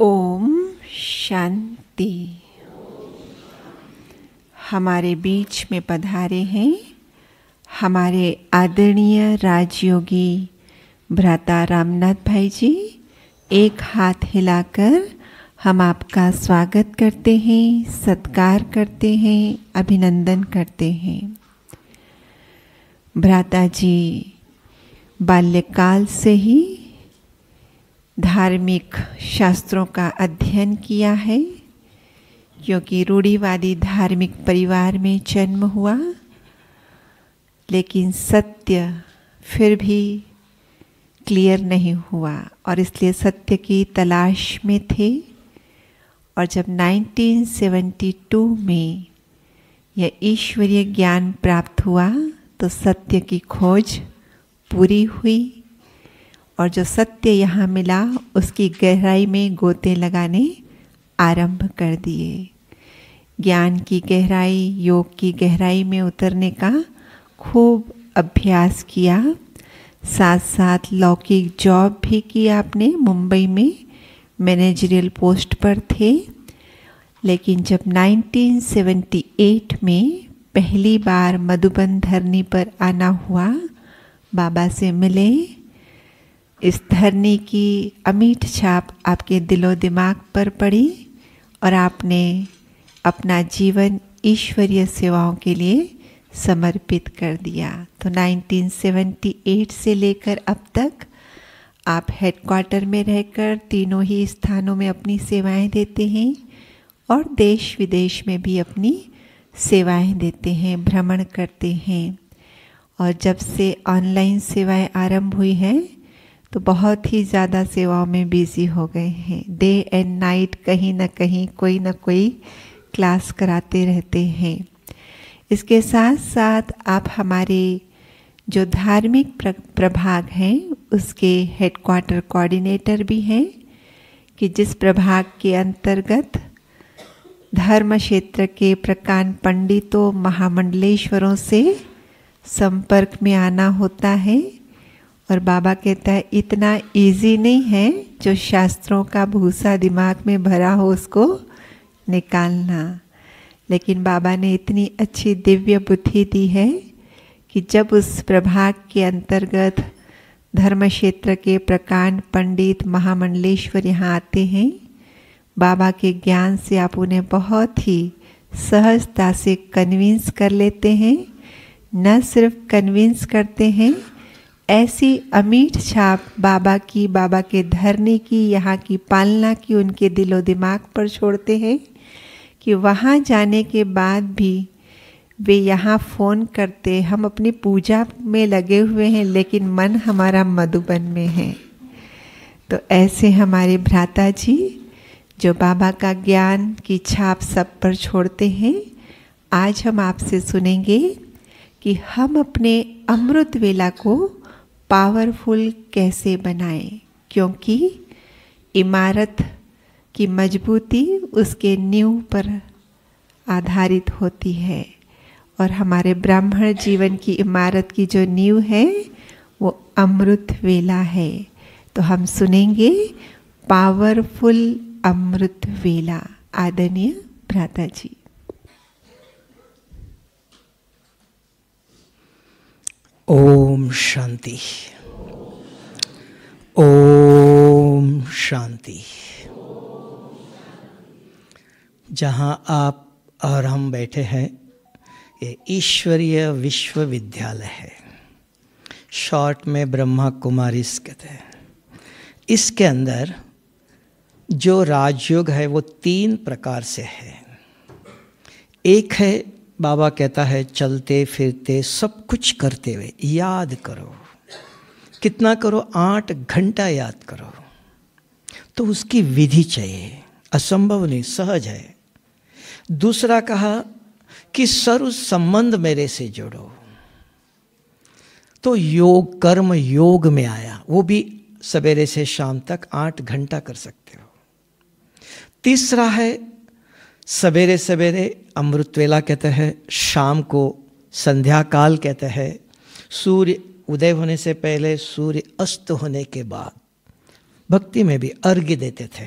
ओम शांति हमारे बीच में पधारे हैं हमारे आदरणीय राजयोगी भ्राता रामनाथ भाई जी एक हाथ हिलाकर हम आपका स्वागत करते हैं सत्कार करते हैं अभिनंदन करते हैं भ्राता जी बाल्यकाल से ही धार्मिक शास्त्रों का अध्ययन किया है क्योंकि रूढ़िवादी धार्मिक परिवार में जन्म हुआ लेकिन सत्य फिर भी क्लियर नहीं हुआ और इसलिए सत्य की तलाश में थे और जब 1972 में यह ईश्वरीय ज्ञान प्राप्त हुआ तो सत्य की खोज पूरी हुई और जो सत्य यहाँ मिला उसकी गहराई में गोते लगाने आरंभ कर दिए ज्ञान की गहराई योग की गहराई में उतरने का खूब अभ्यास किया साथ साथ लौकिक जॉब भी की आपने मुंबई में मैनेजरियल पोस्ट पर थे लेकिन जब 1978 में पहली बार मधुबन धरनी पर आना हुआ बाबा से मिले इस धरनी की अमीठ छाप आपके दिलो दिमाग पर पड़ी और आपने अपना जीवन ईश्वरीय सेवाओं के लिए समर्पित कर दिया तो 1978 से लेकर अब तक आप हेडक्वार्टर में रहकर तीनों ही स्थानों में अपनी सेवाएं देते हैं और देश विदेश में भी अपनी सेवाएं देते हैं भ्रमण करते हैं और जब से ऑनलाइन सेवाएं आरंभ हुई हैं तो बहुत ही ज़्यादा सेवाओं में बिज़ी हो गए हैं डे एंड नाइट कहीं ना कहीं कोई ना कोई क्लास कराते रहते हैं इसके साथ साथ आप हमारे जो धार्मिक प्रभाग हैं उसके हेडक्वार्टर कोऑर्डिनेटर भी हैं कि जिस प्रभाग के अंतर्गत धर्म क्षेत्र के प्रकांड पंडितों महामंडलेश्वरों से संपर्क में आना होता है और बाबा कहता है इतना इजी नहीं है जो शास्त्रों का भूसा दिमाग में भरा हो उसको निकालना लेकिन बाबा ने इतनी अच्छी दिव्य बुद्धि दी है कि जब उस प्रभाग के अंतर्गत धर्म क्षेत्र के प्रकांड पंडित महामंडलेश्वर यहाँ आते हैं बाबा के ज्ञान से आप उन्हें बहुत ही सहजता से कन्विंस कर लेते हैं न सिर्फ कन्विंस करते हैं ऐसी अमीर छाप बाबा की बाबा के धरने की यहाँ की पालना की उनके दिलो दिमाग पर छोड़ते हैं कि वहाँ जाने के बाद भी वे यहाँ फ़ोन करते हम अपनी पूजा में लगे हुए हैं लेकिन मन हमारा मधुबन में है तो ऐसे हमारे भ्राता जी जो बाबा का ज्ञान की छाप सब पर छोड़ते हैं आज हम आपसे सुनेंगे कि हम अपने अमृत वेला को पावरफुल कैसे बनाएं क्योंकि इमारत की मजबूती उसके नींव पर आधारित होती है और हमारे ब्राह्मण जीवन की इमारत की जो नींव है वो अमृत वेला है तो हम सुनेंगे पावरफुल अमृत वेला आदरणीय भ्राता जी ओम शांति ओम शांति जहाँ आप और हम बैठे हैं ये ईश्वरीय विश्वविद्यालय है शॉर्ट में ब्रह्मा कुमारी कहते हैं इसके अंदर जो राजयोग है वो तीन प्रकार से है एक है बाबा कहता है चलते फिरते सब कुछ करते हुए याद करो कितना करो आठ घंटा याद करो तो उसकी विधि चाहिए असंभव नहीं सहज है दूसरा कहा कि सर्व संबंध मेरे से जोड़ो तो योग कर्म योग में आया वो भी सवेरे से शाम तक आठ घंटा कर सकते हो तीसरा है सवेरे सवेरे अमृत वेला कहते हैं शाम को संध्या काल कहते हैं सूर्य उदय होने से पहले सूर्य अस्त होने के बाद भक्ति में भी अर्घ्य देते थे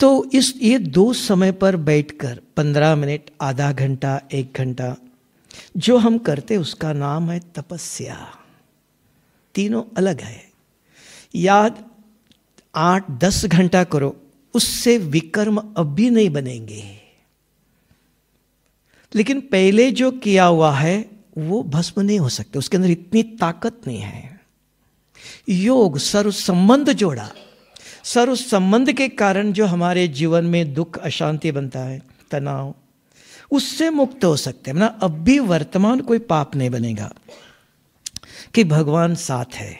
तो इस ये दो समय पर बैठकर पंद्रह मिनट आधा घंटा एक घंटा जो हम करते उसका नाम है तपस्या तीनों अलग है याद आठ दस घंटा करो उससे विकर्म अब भी नहीं बनेंगे लेकिन पहले जो किया हुआ है वो भस्म नहीं हो सकते उसके अंदर इतनी ताकत नहीं है योग सर्व संबंध जोड़ा सर्व संबंध के कारण जो हमारे जीवन में दुख अशांति बनता है तनाव उससे मुक्त हो सकते हैं ना अब भी वर्तमान कोई पाप नहीं बनेगा कि भगवान साथ है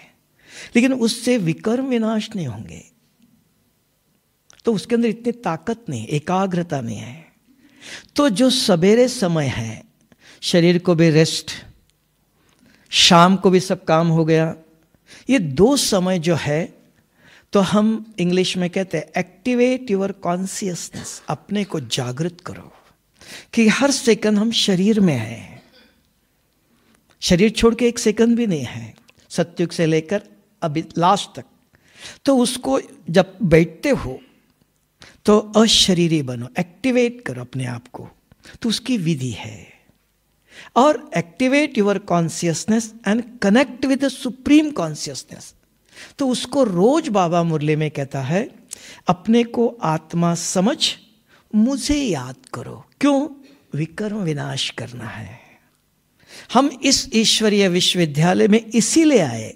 लेकिन उससे विकर्म विनाश नहीं होंगे तो उसके अंदर इतनी ताकत नहीं एकाग्रता नहीं है तो जो सवेरे समय है शरीर को भी रेस्ट शाम को भी सब काम हो गया ये दो समय जो है तो हम इंग्लिश में कहते हैं एक्टिवेट योर कॉन्सियसनेस अपने को जागृत करो कि हर सेकंड हम शरीर में हैं शरीर छोड़ के एक सेकंड भी नहीं है सत्युग से लेकर अभी लास्ट तक तो उसको जब बैठते हो तो अशरीरी बनो एक्टिवेट करो अपने आप को तो उसकी विधि है और activate your consciousness and connect with the supreme consciousness तो उसको रोज बाबा मुरली में कहता है अपने को आत्मा समझ मुझे याद करो क्यों विकर्म विनाश करना है हम इस ईश्वरीय विश्वविद्यालय में इसीलिए आए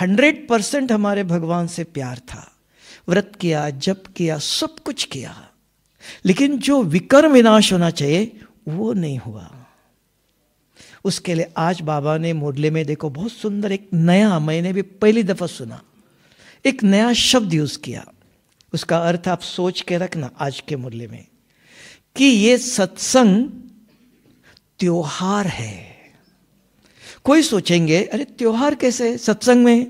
हंड्रेड परसेंट हमारे भगवान से प्यार था व्रत किया जप किया सब कुछ किया लेकिन जो विकर्म विनाश होना चाहिए वो नहीं हुआ उसके लिए आज बाबा ने मुरले में देखो बहुत सुंदर एक नया मैंने भी पहली दफा सुना एक नया शब्द यूज किया उसका अर्थ आप सोच के रखना आज के मुरले में कि ये सत्संग त्योहार है कोई सोचेंगे अरे त्योहार कैसे सत्संग में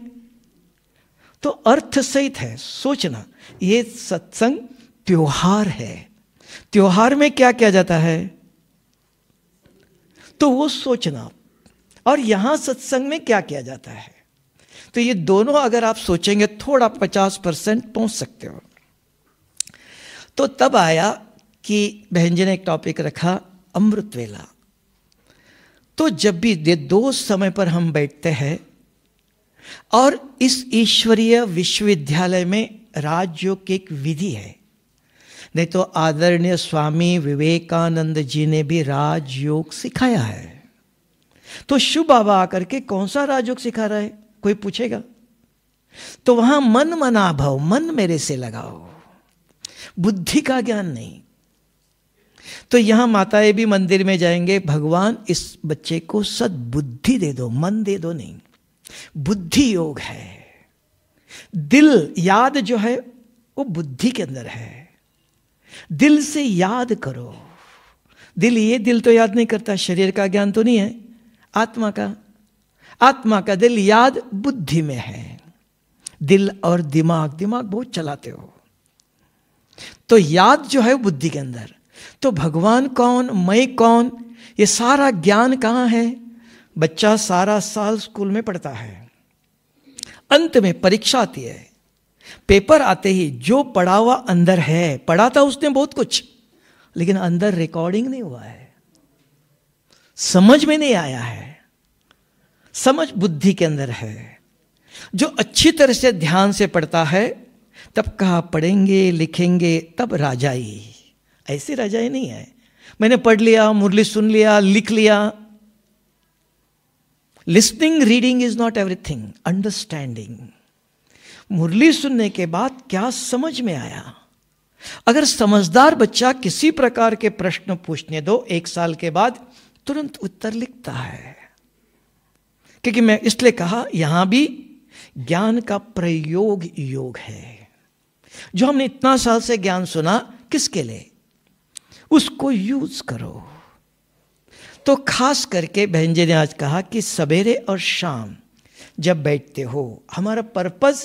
तो अर्थ सहित है सोचना ये सत्संग त्योहार है त्योहार में क्या किया जाता है तो वो सोचना और यहां सत्संग में क्या किया जाता है तो ये दोनों अगर आप सोचेंगे थोड़ा पचास परसेंट पहुंच सकते हो तो तब आया कि बहन जी ने एक टॉपिक रखा अमृत वेला तो जब भी दे दो समय पर हम बैठते हैं और इस ईश्वरीय विश्वविद्यालय में राजयोग की एक विधि है नहीं तो आदरणीय स्वामी विवेकानंद जी ने भी राजयोग सिखाया है तो शुभ बाबा आकर के कौन सा राजयोग सिखा रहा है कोई पूछेगा तो वहां मन मना भव मन मेरे से लगाओ बुद्धि का ज्ञान नहीं तो यहां माताएं भी मंदिर में जाएंगे भगवान इस बच्चे को सद्बुद्धि दे दो मन दे दो नहीं बुद्धि योग है दिल याद जो है वो बुद्धि के अंदर है दिल से याद करो दिल ये दिल तो याद नहीं करता शरीर का ज्ञान तो नहीं है आत्मा का आत्मा का दिल याद बुद्धि में है दिल और दिमाग दिमाग बहुत चलाते हो तो याद जो है बुद्धि के अंदर तो भगवान कौन मैं कौन ये सारा ज्ञान कहाँ है बच्चा सारा साल स्कूल में पढ़ता है अंत में परीक्षा आती है पेपर आते ही जो पढ़ा हुआ अंदर है पढ़ा था उसने बहुत कुछ लेकिन अंदर रिकॉर्डिंग नहीं हुआ है समझ में नहीं आया है समझ बुद्धि के अंदर है जो अच्छी तरह से ध्यान से पढ़ता है तब कहा पढ़ेंगे लिखेंगे तब राजाई ऐसी राजाई नहीं है मैंने पढ़ लिया मुरली सुन लिया लिख लिया listening reading is not everything understanding मुरली सुनने के बाद क्या समझ में आया अगर समझदार बच्चा किसी प्रकार के प्रश्न पूछने दो एक साल के बाद तुरंत उत्तर लिखता है क्योंकि मैं इसलिए कहा यहां भी ज्ञान का प्रयोग योग है जो हमने इतना साल से ज्ञान सुना किसके लिए उसको यूज करो तो खास करके बहन जी ने आज कहा कि सवेरे और शाम जब बैठते हो हमारा पर्पज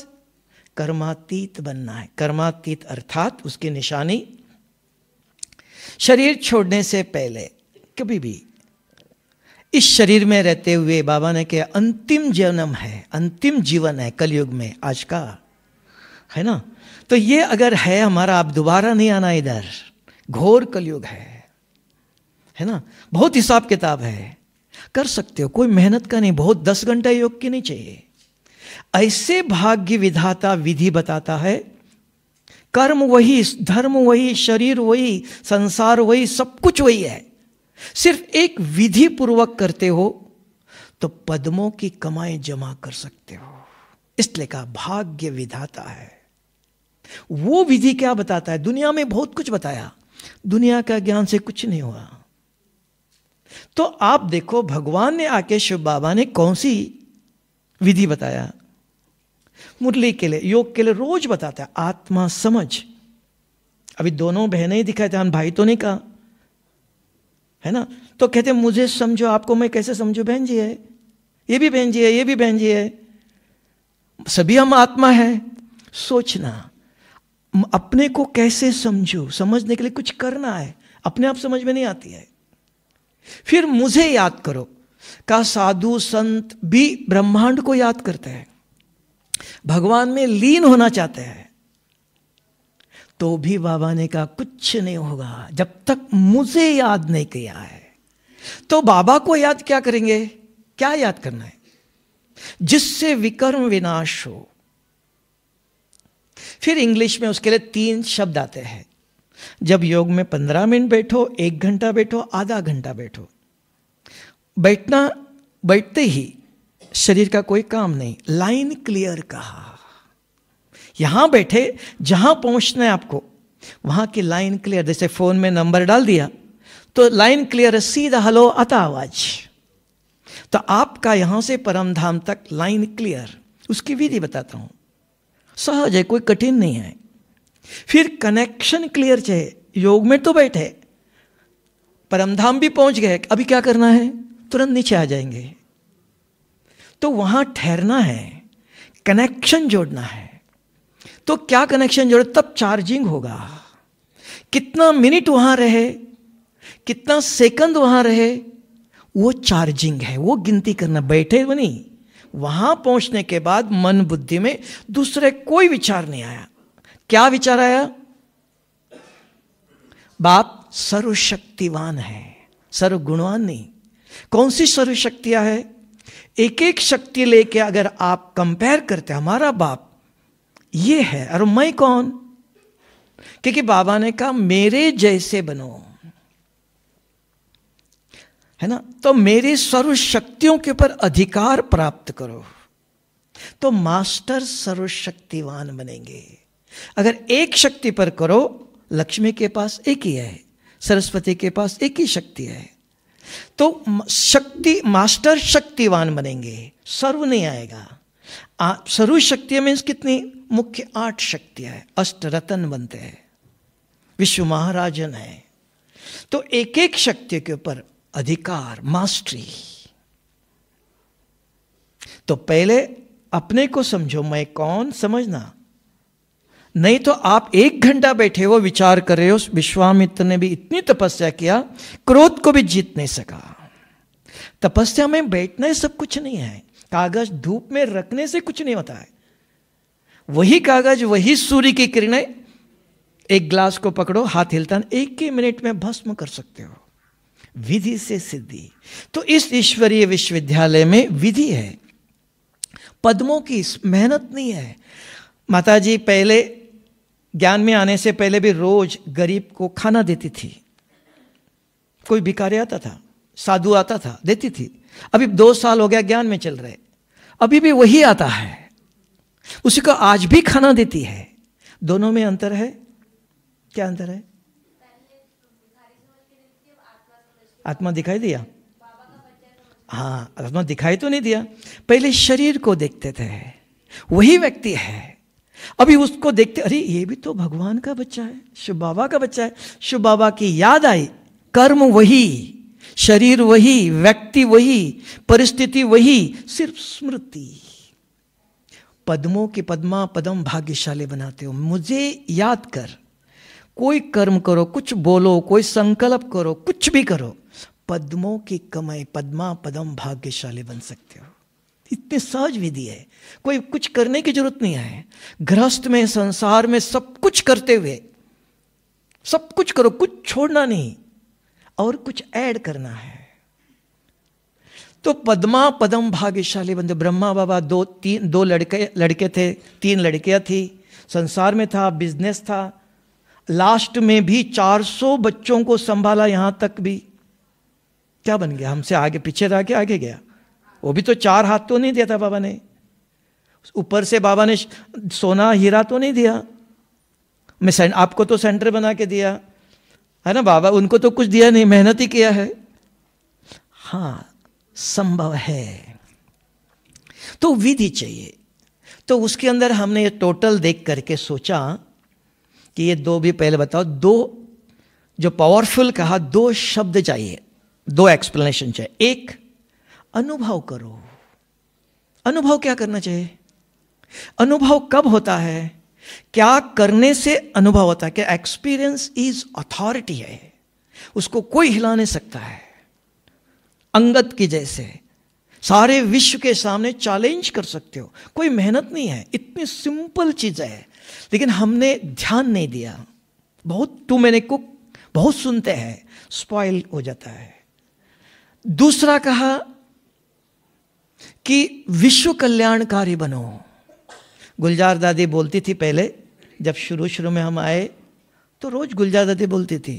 कर्मातीत बनना है कर्मातीत अर्थात उसकी निशानी शरीर छोड़ने से पहले कभी भी इस शरीर में रहते हुए बाबा ने कहा अंतिम जन्म है अंतिम जीवन है कलयुग में आज का है ना तो ये अगर है हमारा आप दोबारा नहीं आना इधर घोर कलयुग है है ना बहुत हिसाब किताब है कर सकते हो कोई मेहनत का नहीं बहुत दस घंटा योग की नहीं चाहिए ऐसे भाग्य विधाता विधि बताता है कर्म वही धर्म वही शरीर वही संसार वही सब कुछ वही है सिर्फ एक विधि पूर्वक करते हो तो पद्मों की कमाई जमा कर सकते हो इसलिए कहा भाग्य विधाता है वो विधि क्या बताता है दुनिया में बहुत कुछ बताया दुनिया का ज्ञान से कुछ नहीं हुआ तो आप देखो भगवान ने आके शिव बाबा ने कौन सी विधि बताया मुरली के लिए योग के लिए रोज बताता है आत्मा समझ अभी दोनों बहनें ही दिखाए थे भाई तो नहीं कहा है ना तो कहते मुझे समझो आपको मैं कैसे समझू बहन जी है ये भी बहन जी है ये भी बहन जी है सभी हम आत्मा है सोचना अपने को कैसे समझो समझने के लिए कुछ करना है अपने आप समझ में नहीं आती है फिर मुझे याद करो का साधु संत भी ब्रह्मांड को याद करते हैं भगवान में लीन होना चाहते हैं तो भी बाबा ने कहा कुछ नहीं होगा जब तक मुझे याद नहीं किया है तो बाबा को याद क्या करेंगे क्या याद करना है जिससे विकर्म विनाश हो फिर इंग्लिश में उसके लिए तीन शब्द आते हैं जब योग में पंद्रह मिनट बैठो एक घंटा बैठो आधा घंटा बैठो बैठना बैठते ही शरीर का कोई काम नहीं लाइन क्लियर कहा यहां बैठे जहां पहुंचना है आपको वहां की लाइन क्लियर जैसे फोन में नंबर डाल दिया तो लाइन क्लियर सीधा हलो आता आवाज तो आपका यहां से परम धाम तक लाइन क्लियर उसकी विधि बताता हूं सहज है कोई कठिन नहीं है फिर कनेक्शन क्लियर चाहिए योग में तो बैठे परमधाम भी पहुंच गए अभी क्या करना है तुरंत नीचे आ जाएंगे तो वहां ठहरना है कनेक्शन जोड़ना है तो क्या कनेक्शन जोड़े तब चार्जिंग होगा कितना मिनट वहां रहे कितना सेकंड वहां रहे वो चार्जिंग है वो गिनती करना बैठे बनी तो वहां पहुंचने के बाद मन बुद्धि में दूसरे कोई विचार नहीं आया क्या विचार आया बाप सर्वशक्तिवान है सर्वगुणवान नहीं कौन सी सर्वशक्तियां है एक एक शक्ति लेके अगर आप कंपेयर करते हमारा बाप ये है और मैं कौन क्योंकि बाबा ने कहा मेरे जैसे बनो है ना तो मेरे सर्व शक्तियों के ऊपर अधिकार प्राप्त करो तो मास्टर सर्वशक्तिवान बनेंगे अगर एक शक्ति पर करो लक्ष्मी के पास एक ही है सरस्वती के पास एक ही शक्ति है तो शक्ति मास्टर शक्तिवान बनेंगे सर्व नहीं आएगा आ, सर्व शक्तियां मीन्स कितनी मुख्य आठ शक्तियां है अष्ट रतन बनते हैं विश्व महाराजन है तो एक एक शक्ति के ऊपर अधिकार मास्टरी तो पहले अपने को समझो मैं कौन समझना नहीं तो आप एक घंटा बैठे हो विचार कर रहे हो विश्वामित्र ने भी इतनी तपस्या किया क्रोध को भी जीत नहीं सका तपस्या में बैठना ही सब कुछ नहीं है कागज धूप में रखने से कुछ नहीं होता है वही कागज वही सूर्य की किरणें एक ग्लास को पकड़ो हाथ हिलता एक ही मिनट में भस्म कर सकते हो विधि से सिद्धि तो इस ईश्वरीय विश्वविद्यालय में विधि है पद्मों की मेहनत नहीं है माता जी पहले ज्ञान में आने से पहले भी रोज गरीब को खाना देती थी कोई भिकारी आता था साधु आता था देती थी अभी दो साल हो गया ज्ञान में चल रहे अभी भी वही आता है उसी को आज भी खाना देती है दोनों में अंतर है क्या अंतर है आत्मा दिखाई दिया हाँ आत्मा दिखाई तो नहीं दिया पहले शरीर को देखते थे वही व्यक्ति है अभी उसको देखते अरे ये भी तो भगवान का बच्चा है शिव बाबा का बच्चा है शिव बाबा की याद आई कर्म वही शरीर वही व्यक्ति वही परिस्थिति वही सिर्फ स्मृति पद्मों के पद्मा पद्म भाग्यशाली बनाते हो मुझे याद कर कोई कर्म करो कुछ बोलो कोई संकल्प करो कुछ भी करो पद्मों की कमाई पद्मा पद्म भाग्यशाली बन सकते हो इतने सहज विधि है कोई कुछ करने की जरूरत नहीं है गृहस्थ में संसार में सब कुछ करते हुए सब कुछ करो कुछ छोड़ना नहीं और कुछ ऐड करना है तो पद्मा पदम भाग्यशाली बंदे ब्रह्मा बाबा दो तीन दो लड़के लड़के थे तीन लड़कियां थी संसार में था बिजनेस था लास्ट में भी 400 बच्चों को संभाला यहां तक भी क्या बन गया हमसे आगे पीछे रह के आगे गया वो भी तो चार हाथ तो नहीं दिया था बाबा ने ऊपर से बाबा ने सोना हीरा तो नहीं दिया मैं आपको तो सेंटर बना के दिया है ना बाबा उनको तो कुछ दिया नहीं मेहनत ही किया है हाँ संभव है तो विधि चाहिए तो उसके अंदर हमने ये टोटल देख करके सोचा कि ये दो भी पहले बताओ दो जो पावरफुल कहा दो शब्द चाहिए दो एक्सप्लेनेशन चाहिए एक अनुभव करो अनुभव क्या करना चाहिए अनुभव कब होता है क्या करने से अनुभव होता है क्या एक्सपीरियंस इज अथॉरिटी है उसको कोई हिला नहीं सकता है अंगत की जैसे सारे विश्व के सामने चैलेंज कर सकते हो कोई मेहनत नहीं है इतनी सिंपल चीज है लेकिन हमने ध्यान नहीं दिया बहुत टू मैंने को बहुत सुनते हैं स्पॉइल हो जाता है दूसरा कहा कि विश्व कल्याणकारी बनो गुलजार दादी बोलती थी पहले जब शुरू शुरू में हम आए तो रोज़ गुलजार दादी बोलती थी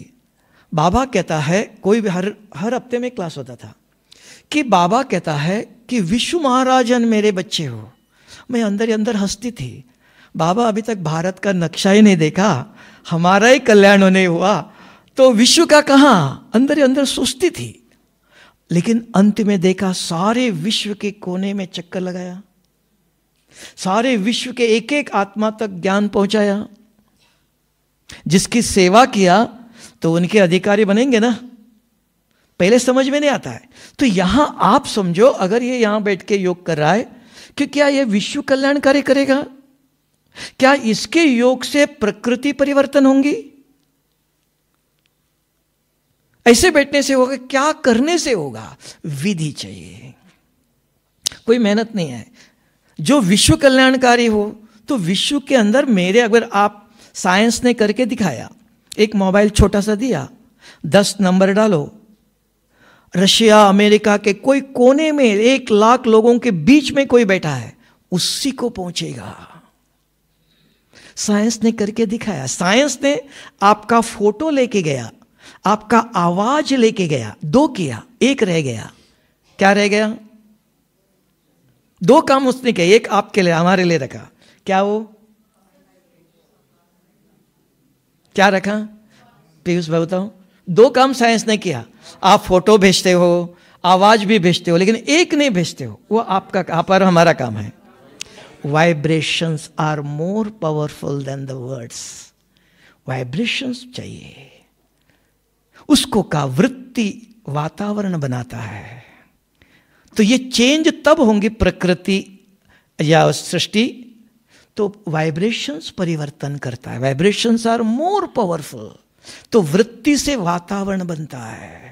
बाबा कहता है कोई भी हर हर हफ्ते में क्लास होता था कि बाबा कहता है कि विश्व महाराजन मेरे बच्चे हो मैं अंदर ही अंदर हंसती थी बाबा अभी तक भारत का नक्शा ही नहीं देखा हमारा ही कल्याण होने हुआ तो विश्व का कहाँ अंदर ही अंदर सोचती थी लेकिन अंत में देखा सारे विश्व के कोने में चक्कर लगाया सारे विश्व के एक एक आत्मा तक ज्ञान पहुंचाया जिसकी सेवा किया तो उनके अधिकारी बनेंगे ना पहले समझ में नहीं आता है तो यहां आप समझो अगर ये यहां बैठ के योग कर रहा है कि क्या ये विश्व कल्याण कार्य करेगा क्या इसके योग से प्रकृति परिवर्तन होंगी ऐसे बैठने से होगा क्या करने से होगा विधि चाहिए कोई मेहनत नहीं है जो विश्व कल्याणकारी हो तो विश्व के अंदर मेरे अगर आप साइंस ने करके दिखाया एक मोबाइल छोटा सा दिया दस नंबर डालो रशिया अमेरिका के कोई कोने में एक लाख लोगों के बीच में कोई बैठा है उसी को पहुंचेगा साइंस ने करके दिखाया साइंस ने आपका फोटो लेके गया आपका आवाज लेके गया दो किया एक रह गया क्या रह गया दो काम उसने किया एक आपके लिए हमारे लिए रखा क्या वो क्या रखा पीयूष भाई बताओ दो काम साइंस ने किया आप फोटो भेजते हो आवाज भी भेजते हो लेकिन एक नहीं भेजते हो वो आपका आप और हमारा काम है vibrations are more powerful than the words vibrations चाहिए उसको का वृत्ति वातावरण बनाता है तो ये चेंज तब होंगे प्रकृति या सृष्टि तो वाइब्रेशंस परिवर्तन करता है वाइब्रेशंस आर मोर पावरफुल तो वृत्ति से वातावरण बनता है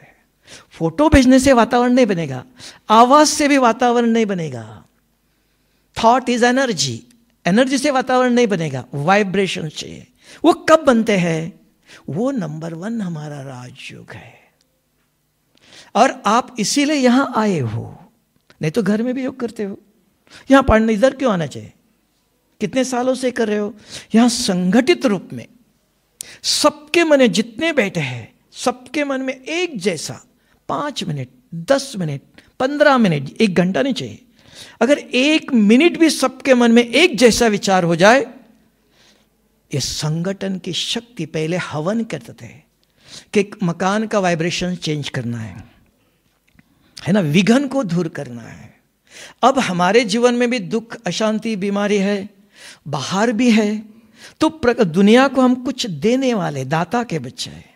फोटो भेजने से वातावरण नहीं बनेगा आवाज से भी वातावरण नहीं बनेगा थॉट इज एनर्जी एनर्जी से वातावरण नहीं बनेगा वाइब्रेशन से वो कब बनते हैं वो नंबर वन हमारा राजयोग है और आप इसीलिए यहां आए हो नहीं तो घर में भी योग करते हो यहां पढ़ने इधर क्यों आना चाहिए कितने सालों से कर रहे हो यहां संगठित रूप में सबके मन जितने बैठे हैं सबके मन में एक जैसा पांच मिनट दस मिनट पंद्रह मिनट एक घंटा नहीं चाहिए अगर एक मिनट भी सबके मन में एक जैसा विचार हो जाए ये संगठन की शक्ति पहले हवन करते थे कि मकान का वाइब्रेशन चेंज करना है है ना विघन को दूर करना है अब हमारे जीवन में भी दुख अशांति बीमारी है बाहर भी है तो दुनिया को हम कुछ देने वाले दाता के बच्चे हैं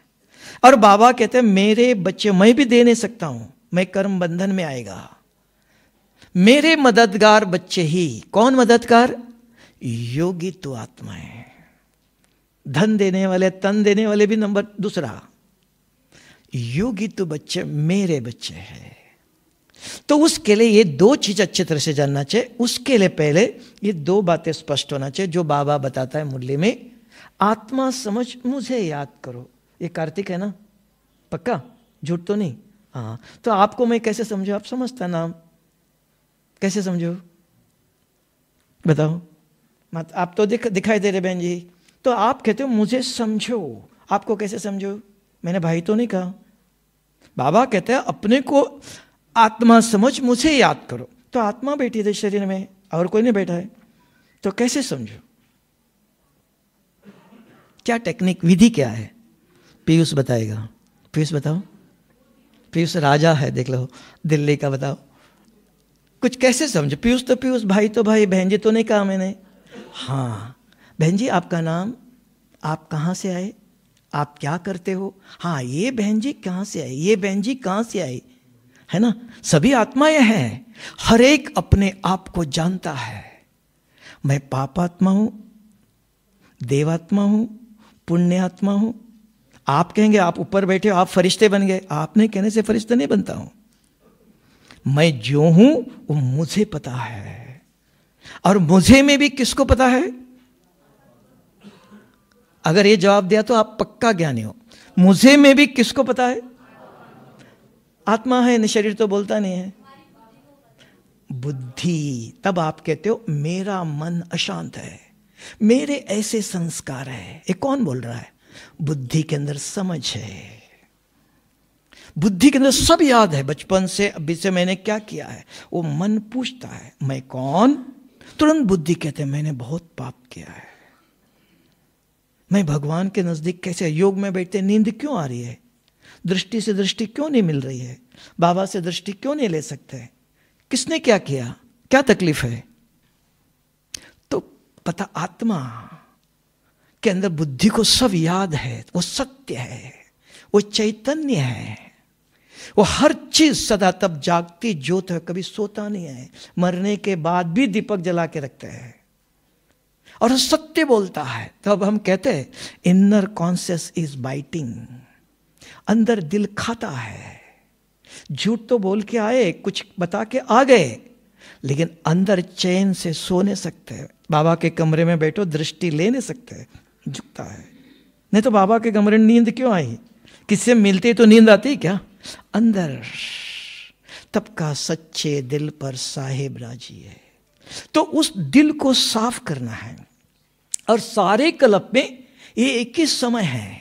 और बाबा कहते हैं मेरे बच्चे मैं भी देने सकता हूं मैं कर्म बंधन में आएगा मेरे मददगार बच्चे ही कौन मददगार योगी तो आत्मा है धन देने वाले तन देने वाले भी नंबर दूसरा योगी तो बच्चे मेरे बच्चे हैं तो उसके लिए ये दो चीज अच्छे तरह से जानना चाहिए उसके लिए पहले ये दो बातें स्पष्ट होना चाहिए जो बाबा बताता है मुरली में आत्मा समझ मुझे याद करो ये कार्तिक है ना पक्का झूठ तो नहीं हाँ तो आपको मैं कैसे समझो आप समझता ना कैसे समझो बताओ मत आप तो दिख दिखाई दे रहे बहन जी तो आप कहते हो मुझे समझो आपको कैसे समझो मैंने भाई तो नहीं कहा बाबा कहते हैं अपने को आत्मा समझ मुझे याद करो तो आत्मा बैठी थी शरीर में और कोई नहीं बैठा है तो कैसे समझो क्या टेक्निक विधि क्या है पीयूष बताएगा पीयूष बताओ पीयूष राजा है देख लो दिल्ली का बताओ कुछ कैसे समझो पीयूष तो पीयूष भाई तो भाई बहन जी तो नहीं कहा मैंने हाँ बहन जी आपका नाम आप कहाँ से आए आप क्या करते हो हाँ ये बहन जी कहाँ से आए ये बहन जी कहाँ से आई है ना सभी आत्माएं हैं हर एक अपने आप को जानता है मैं पापात्मा हूं देवात्मा हूं पुण्यात्मा हूं आप कहेंगे आप ऊपर बैठे हो आप फरिश्ते बन गए आपने कहने से फरिश्ते नहीं बनता हूं मैं जो हूं वो मुझे पता है और मुझे में भी किसको पता है अगर ये जवाब दिया तो आप पक्का ज्ञानी हो मुझे में भी किसको पता है आत्मा है न शरीर तो बोलता नहीं है बुद्धि तब आप कहते हो मेरा मन अशांत है मेरे ऐसे संस्कार है ये कौन बोल रहा है बुद्धि के अंदर समझ है बुद्धि के अंदर सब याद है बचपन से अभी से मैंने क्या किया है वो मन पूछता है मैं कौन तुरंत बुद्धि कहते हैं मैंने बहुत पाप किया है मैं भगवान के नज़दीक कैसे योग में बैठते नींद क्यों आ रही है दृष्टि से दृष्टि क्यों नहीं मिल रही है बाबा से दृष्टि क्यों नहीं ले सकते किसने क्या किया क्या तकलीफ है तो पता आत्मा के अंदर बुद्धि को सब याद है वो सत्य है वो चैतन्य है वो हर चीज सदा तब जागती ज्योत है कभी सोता नहीं है मरने के बाद भी दीपक जला के रखते हैं और सत्य बोलता है तब तो हम कहते हैं इनर कॉन्सियस इज बाइटिंग अंदर दिल खाता है झूठ तो बोल के आए कुछ बता के आ गए लेकिन अंदर चैन से सो नहीं सकते बाबा के कमरे में बैठो दृष्टि ले नहीं सकते झुकता है नहीं तो बाबा के कमरे में नींद क्यों आई किससे मिलती तो नींद आती क्या अंदर तब का सच्चे दिल पर साहेब राजी है तो उस दिल को साफ करना है और सारे कलप में ये एक ही समय है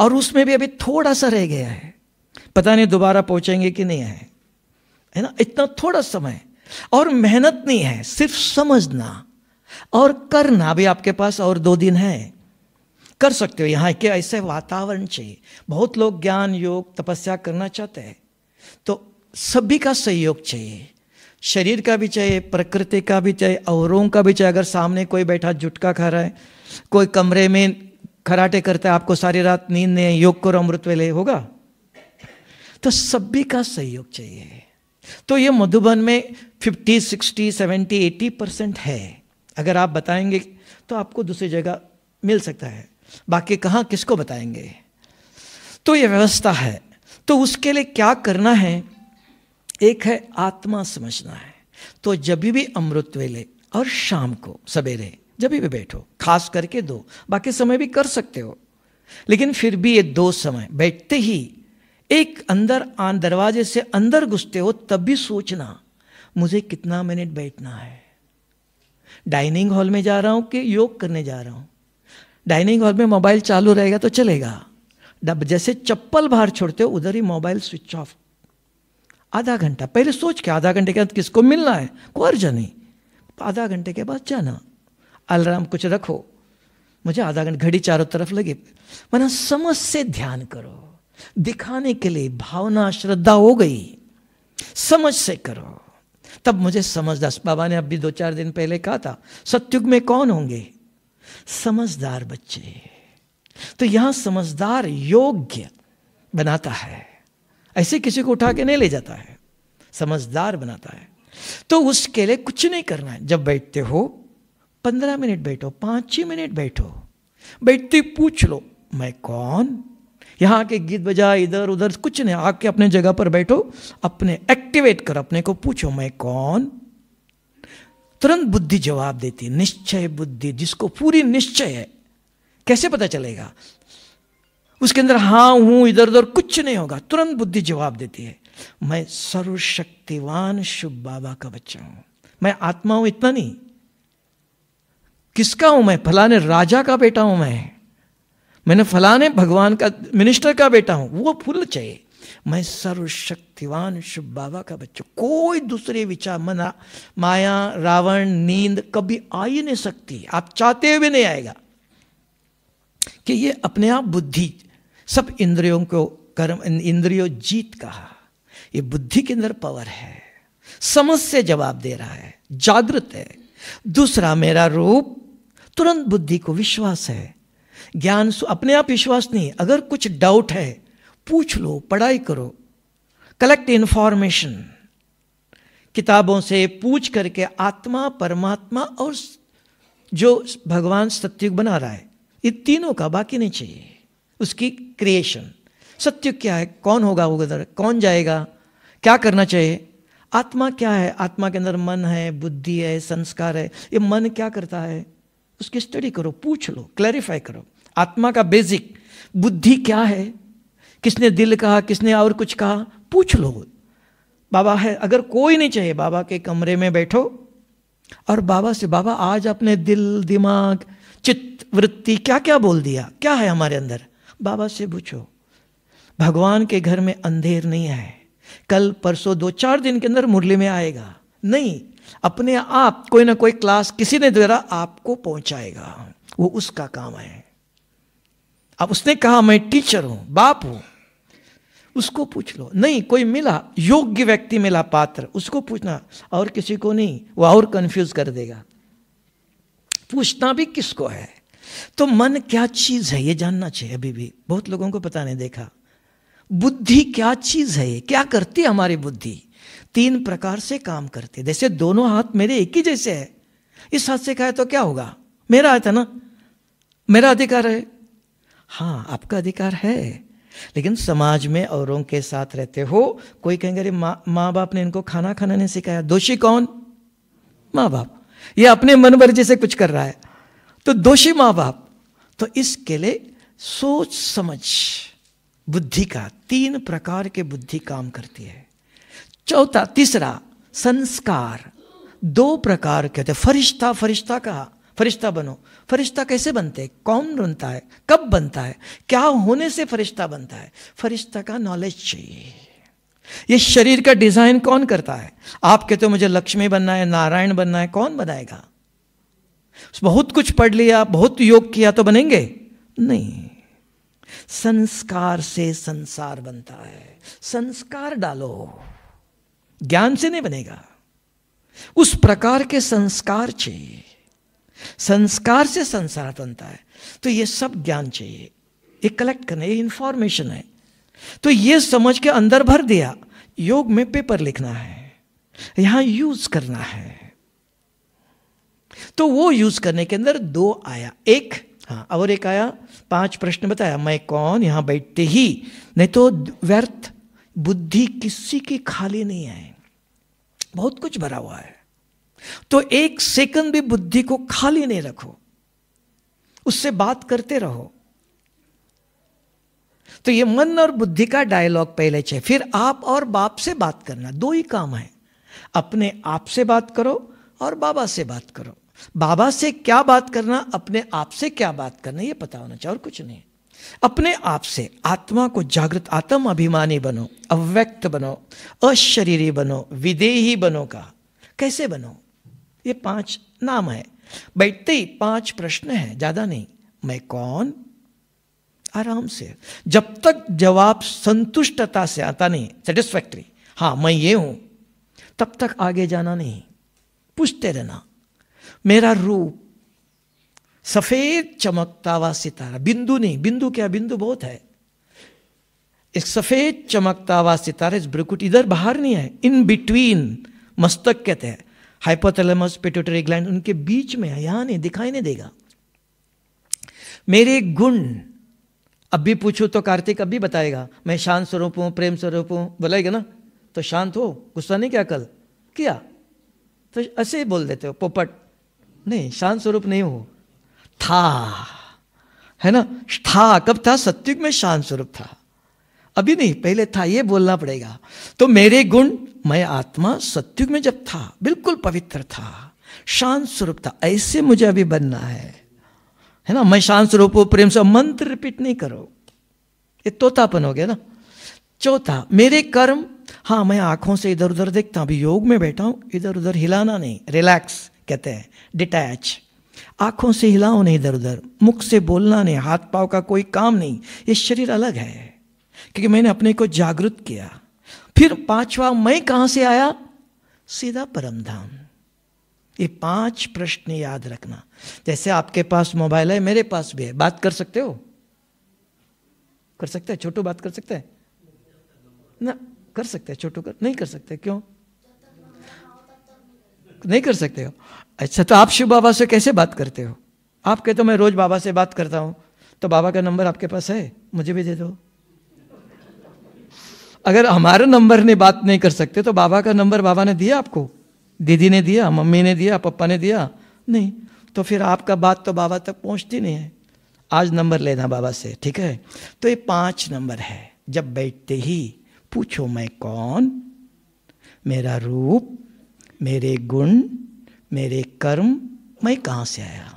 और उसमें भी अभी थोड़ा सा रह गया है पता नहीं दोबारा पहुंचेंगे कि नहीं है है ना इतना थोड़ा समय और मेहनत नहीं है सिर्फ समझना और करना भी आपके पास और दो दिन है कर सकते हो यहां के ऐसे वातावरण चाहिए बहुत लोग ज्ञान योग तपस्या करना चाहते हैं तो सभी का सहयोग चाहिए शरीर का भी चाहिए प्रकृति का भी चाहिए औरों का भी चाहिए अगर सामने कोई बैठा जुटका खा रहा है कोई कमरे में खराटे करता है आपको सारी रात नींद नहीं योग करो अमृत वेले होगा तो सभी का सहयोग चाहिए तो ये मधुबन में 50, 60, 70, 80 परसेंट है अगर आप बताएंगे तो आपको दूसरी जगह मिल सकता है बाकी कहाँ किसको बताएंगे तो ये व्यवस्था है तो उसके लिए क्या करना है एक है आत्मा समझना है तो जब भी अमृत वेले और शाम को सवेरे जब भी बैठो खास करके दो बाकी समय भी कर सकते हो लेकिन फिर भी ये दो समय बैठते ही एक अंदर आन दरवाजे से अंदर घुसते हो तब भी सोचना मुझे कितना मिनट बैठना है डाइनिंग हॉल में जा रहा हूं कि योग करने जा रहा हूं डाइनिंग हॉल में मोबाइल चालू रहेगा तो चलेगा जैसे चप्पल बाहर छोड़ते हो उधर ही मोबाइल स्विच ऑफ आधा घंटा पहले सोच के आधा घंटे के बाद किसको मिलना है कोई अर्जा नहीं आधा घंटे के बाद जाना अलार्म कुछ रखो मुझे आधा घंटा घड़ी चारों तरफ लगे मना समझ से ध्यान करो दिखाने के लिए भावना श्रद्धा हो गई समझ से करो तब मुझे समझदार बाबा ने अभी दो चार दिन पहले कहा था सत्युग में कौन होंगे समझदार बच्चे तो यहां समझदार योग्य बनाता है ऐसे किसी को उठा के नहीं ले जाता है समझदार बनाता है तो उसके लिए कुछ नहीं करना है जब बैठते हो पंद्रह मिनट बैठो पांच छह मिनट बैठो बैठते पूछ लो मैं कौन यहां के गीत बजा इधर उधर कुछ नहीं आके अपने जगह पर बैठो अपने एक्टिवेट कर अपने को पूछो मैं कौन तुरंत बुद्धि जवाब देती निश्चय बुद्धि जिसको पूरी निश्चय है कैसे पता चलेगा उसके अंदर हा हूं इधर उधर कुछ नहीं होगा तुरंत बुद्धि जवाब देती है मैं सर्वशक्तिवान शुभ बाबा का बच्चा हूं मैं आत्मा हूं इतना नहीं किसका हूं मैं फलाने राजा का बेटा हूं मैं मैंने फलाने भगवान का मिनिस्टर का बेटा हूं वो फूल चाहिए मैं सर्वशक्तिवान शिव बाबा का बच्चा कोई दूसरे विचार मना माया रावण नींद कभी आ ही नहीं सकती आप चाहते हुए नहीं आएगा कि ये अपने आप बुद्धि सब इंद्रियों को कर्म इंद्रियों जीत कहा ये बुद्धि के अंदर पावर है समझ से जवाब दे रहा है जागृत है दूसरा मेरा रूप तुरंत बुद्धि को विश्वास है ज्ञान अपने आप विश्वास नहीं अगर कुछ डाउट है पूछ लो पढ़ाई करो कलेक्ट इंफॉर्मेशन किताबों से पूछ करके आत्मा परमात्मा और जो भगवान सत्युग बना रहा है ये तीनों का बाकी नहीं चाहिए उसकी क्रिएशन सत्य क्या है कौन होगा वो उधर कौन जाएगा क्या करना चाहिए आत्मा क्या है आत्मा के अंदर मन है बुद्धि है संस्कार है ये मन क्या करता है उसकी स्टडी करो पूछ लो क्लैरिफाई करो आत्मा का बेसिक बुद्धि क्या है किसने दिल कहा किसने और कुछ कहा पूछ लो बाबा है अगर कोई नहीं चाहिए बाबा के कमरे में बैठो और बाबा से बाबा आज अपने दिल दिमाग चित्त वृत्ति क्या क्या बोल दिया क्या है हमारे अंदर बाबा से पूछो भगवान के घर में अंधेर नहीं है कल परसों दो चार दिन के अंदर मुरली में आएगा नहीं अपने आप कोई ना कोई क्लास किसी ने द्वारा आपको पहुंचाएगा वो उसका काम है अब उसने कहा मैं टीचर हूं बाप हूं उसको पूछ लो नहीं कोई मिला योग्य व्यक्ति मिला पात्र उसको पूछना और किसी को नहीं वो और कंफ्यूज कर देगा पूछना भी किसको है तो मन क्या चीज है ये जानना चाहिए अभी भी बहुत लोगों को पता नहीं देखा बुद्धि क्या चीज है क्या करती है हमारी बुद्धि तीन प्रकार से काम करती जैसे दोनों हाथ मेरे एक ही जैसे है इस हाथ से कहा तो क्या होगा मेरा हाथ है ना मेरा अधिकार है हाँ आपका अधिकार है लेकिन समाज में औरों के साथ रहते हो कोई कहेंगे अरे माँ माँ बाप ने इनको खाना खाना नहीं सिखाया दोषी कौन माँ बाप ये अपने मन मर्जी से कुछ कर रहा है तो दोषी माँ बाप तो इसके लिए सोच समझ बुद्धि का तीन प्रकार के बुद्धि काम करती है चौथा तीसरा संस्कार दो प्रकार के होते फरिश्ता फरिश्ता कहा फरिश्ता बनो फरिश्ता कैसे बनते कौन बनता है कब बनता है क्या होने से फरिश्ता बनता है फरिश्ता का नॉलेज चाहिए ये शरीर का डिजाइन कौन करता है आप कहते हो तो मुझे लक्ष्मी बनना है नारायण बनना है कौन बनाएगा बहुत कुछ पढ़ लिया बहुत योग किया तो बनेंगे नहीं संस्कार से संसार बनता है संस्कार डालो ज्ञान से नहीं बनेगा उस प्रकार के संस्कार चाहिए संस्कार से संसार बनता है तो ये सब ज्ञान चाहिए ये कलेक्ट करना ये इंफॉर्मेशन है तो ये समझ के अंदर भर दिया योग में पेपर लिखना है यहां यूज करना है तो वो यूज करने के अंदर दो आया एक हाँ और एक आया पांच प्रश्न बताया मैं कौन यहां बैठते ही नहीं तो व्यर्थ बुद्धि किसी की खाली नहीं है बहुत कुछ भरा हुआ है तो एक सेकंड भी बुद्धि को खाली नहीं रखो उससे बात करते रहो तो ये मन और बुद्धि का डायलॉग पहले चाहिए फिर आप और बाप से बात करना दो ही काम है अपने आप से बात करो और बाबा से बात करो बाबा से क्या बात करना अपने आप से क्या बात करना ये पता होना चाहिए और कुछ नहीं अपने आप से आत्मा को जागृत आत्म अभिमानी बनो अव्यक्त बनो अशरीरी बनो विदेही बनो का कैसे बनो ये पांच नाम है बैठते ही पांच प्रश्न है ज्यादा नहीं मैं कौन आराम से जब तक जवाब संतुष्टता से आता नहीं सेटिस्फैक्ट्री हां मैं ये हूं तब तक आगे जाना नहीं पूछते रहना मेरा रूप सफेद चमकता हुआ सितारा बिंदु नहीं बिंदु क्या बिंदु बहुत है एक सफेद चमकता हुआ सितारा इस ब्रिकुट इधर बाहर नहीं है इन बिटवीन मस्तक कहते हैं हाइपोथैलेमस पिट्यूटरी ग्लैंड उनके बीच में है यहां नहीं दिखाई नहीं देगा मेरे गुण अब भी पूछो तो कार्तिक अब भी बताएगा मैं शांत स्वरूप हूं प्रेम स्वरूप हूं बोलाएगा ना तो शांत हो गुस्सा नहीं क्या कल किया तो ऐसे ही बोल देते हो पोपट नहीं शांत स्वरूप नहीं हो था है ना था कब था सत्युग में शांत स्वरूप था अभी नहीं पहले था ये बोलना पड़ेगा तो मेरे गुण मैं आत्मा सत्युग में जब था बिल्कुल पवित्र था शांत स्वरूप था ऐसे मुझे अभी बनना है है ना मैं शांत स्वरूप प्रेम से मंत्र रिपीट नहीं करो ये तोतापन हो गया ना चौथा मेरे कर्म हाँ मैं आंखों से इधर उधर देखता हूं अभी योग में बैठा हूं इधर उधर हिलाना नहीं रिलैक्स कहते हैं डिटैच आंखों से हिलाओ नहीं इधर उधर मुख से बोलना नहीं हाथ पाव का कोई काम नहीं ये शरीर अलग है क्योंकि मैंने अपने को जागृत किया फिर पांचवा मैं कहां से आया सीधा परमधाम ये पांच प्रश्न याद रखना जैसे आपके पास मोबाइल है मेरे पास भी है बात कर सकते हो कर सकते हैं छोटू बात कर सकते हैं ना कर सकते हैं छोटू कर नहीं कर सकते क्यों नहीं कर सकते हो अच्छा तो आप शिव बाबा से कैसे बात करते हो आप कहते हो तो मैं रोज बाबा से बात करता हूं तो बाबा का नंबर आपके पास है मुझे भी दे दो अगर हमारा नंबर ने बात नहीं कर सकते तो बाबा का नंबर बाबा ने दिया आपको दीदी ने दिया मम्मी ने दिया पप्पा ने दिया नहीं तो फिर आपका बात तो बाबा तक पहुंचती नहीं है आज नंबर लेना बाबा से ठीक है तो ये पांच नंबर है जब बैठते ही पूछो मैं कौन मेरा रूप मेरे गुण मेरे कर्म मैं कहां से आया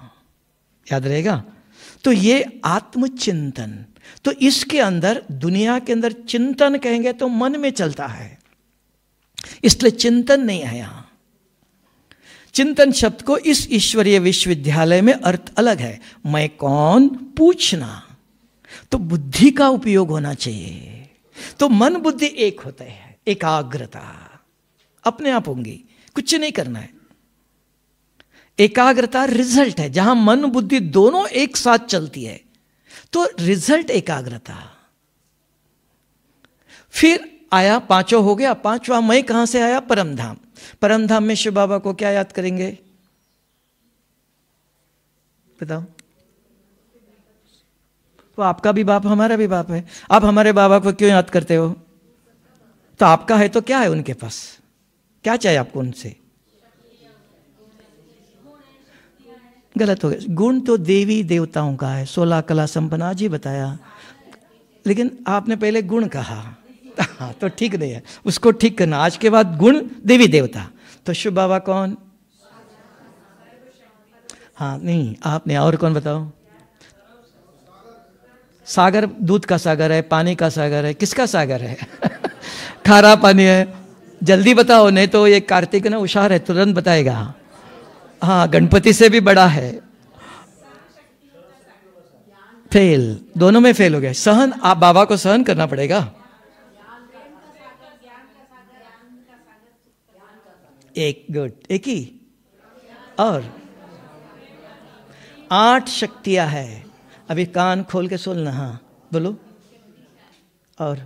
याद रहेगा तो ये आत्मचिंतन तो इसके अंदर दुनिया के अंदर चिंतन कहेंगे तो मन में चलता है इसलिए चिंतन नहीं है यहां चिंतन शब्द को इस ईश्वरीय विश्वविद्यालय में अर्थ अलग है मैं कौन पूछना तो बुद्धि का उपयोग होना चाहिए तो मन बुद्धि एक होते है एकाग्रता अपने आप होंगी कुछ नहीं करना है एकाग्रता रिजल्ट है जहां मन बुद्धि दोनों एक साथ चलती है तो रिजल्ट एकाग्रता फिर आया पांचों हो गया पांचवा मई कहां से आया परमधाम परमधाम में शिव बाबा को क्या याद करेंगे बताओ तो आपका भी बाप हमारा भी बाप है आप हमारे बाबा को क्यों याद करते हो तो आपका है तो क्या है उनके पास क्या चाहिए आपको उनसे गलत हो गया गुण तो देवी देवताओं का है सोलह कला संपना जी बताया लेकिन आपने पहले गुण कहा हाँ, तो ठीक नहीं है उसको ठीक करना आज के बाद गुण देवी देवता तो शिव बाबा कौन हाँ नहीं आपने और कौन बताओ सागर दूध का सागर है पानी का सागर है किसका सागर है खारा पानी है जल्दी बताओ नहीं तो ये कार्तिक ना उषार है तुरंत बताएगा हाँ गणपति से भी बड़ा है फेल दोनों में फेल हो गया सहन आप बाबा को सहन करना पड़ेगा एक गुड एक ही और आठ शक्तियां है अभी कान खोल के सुन हाँ बोलो और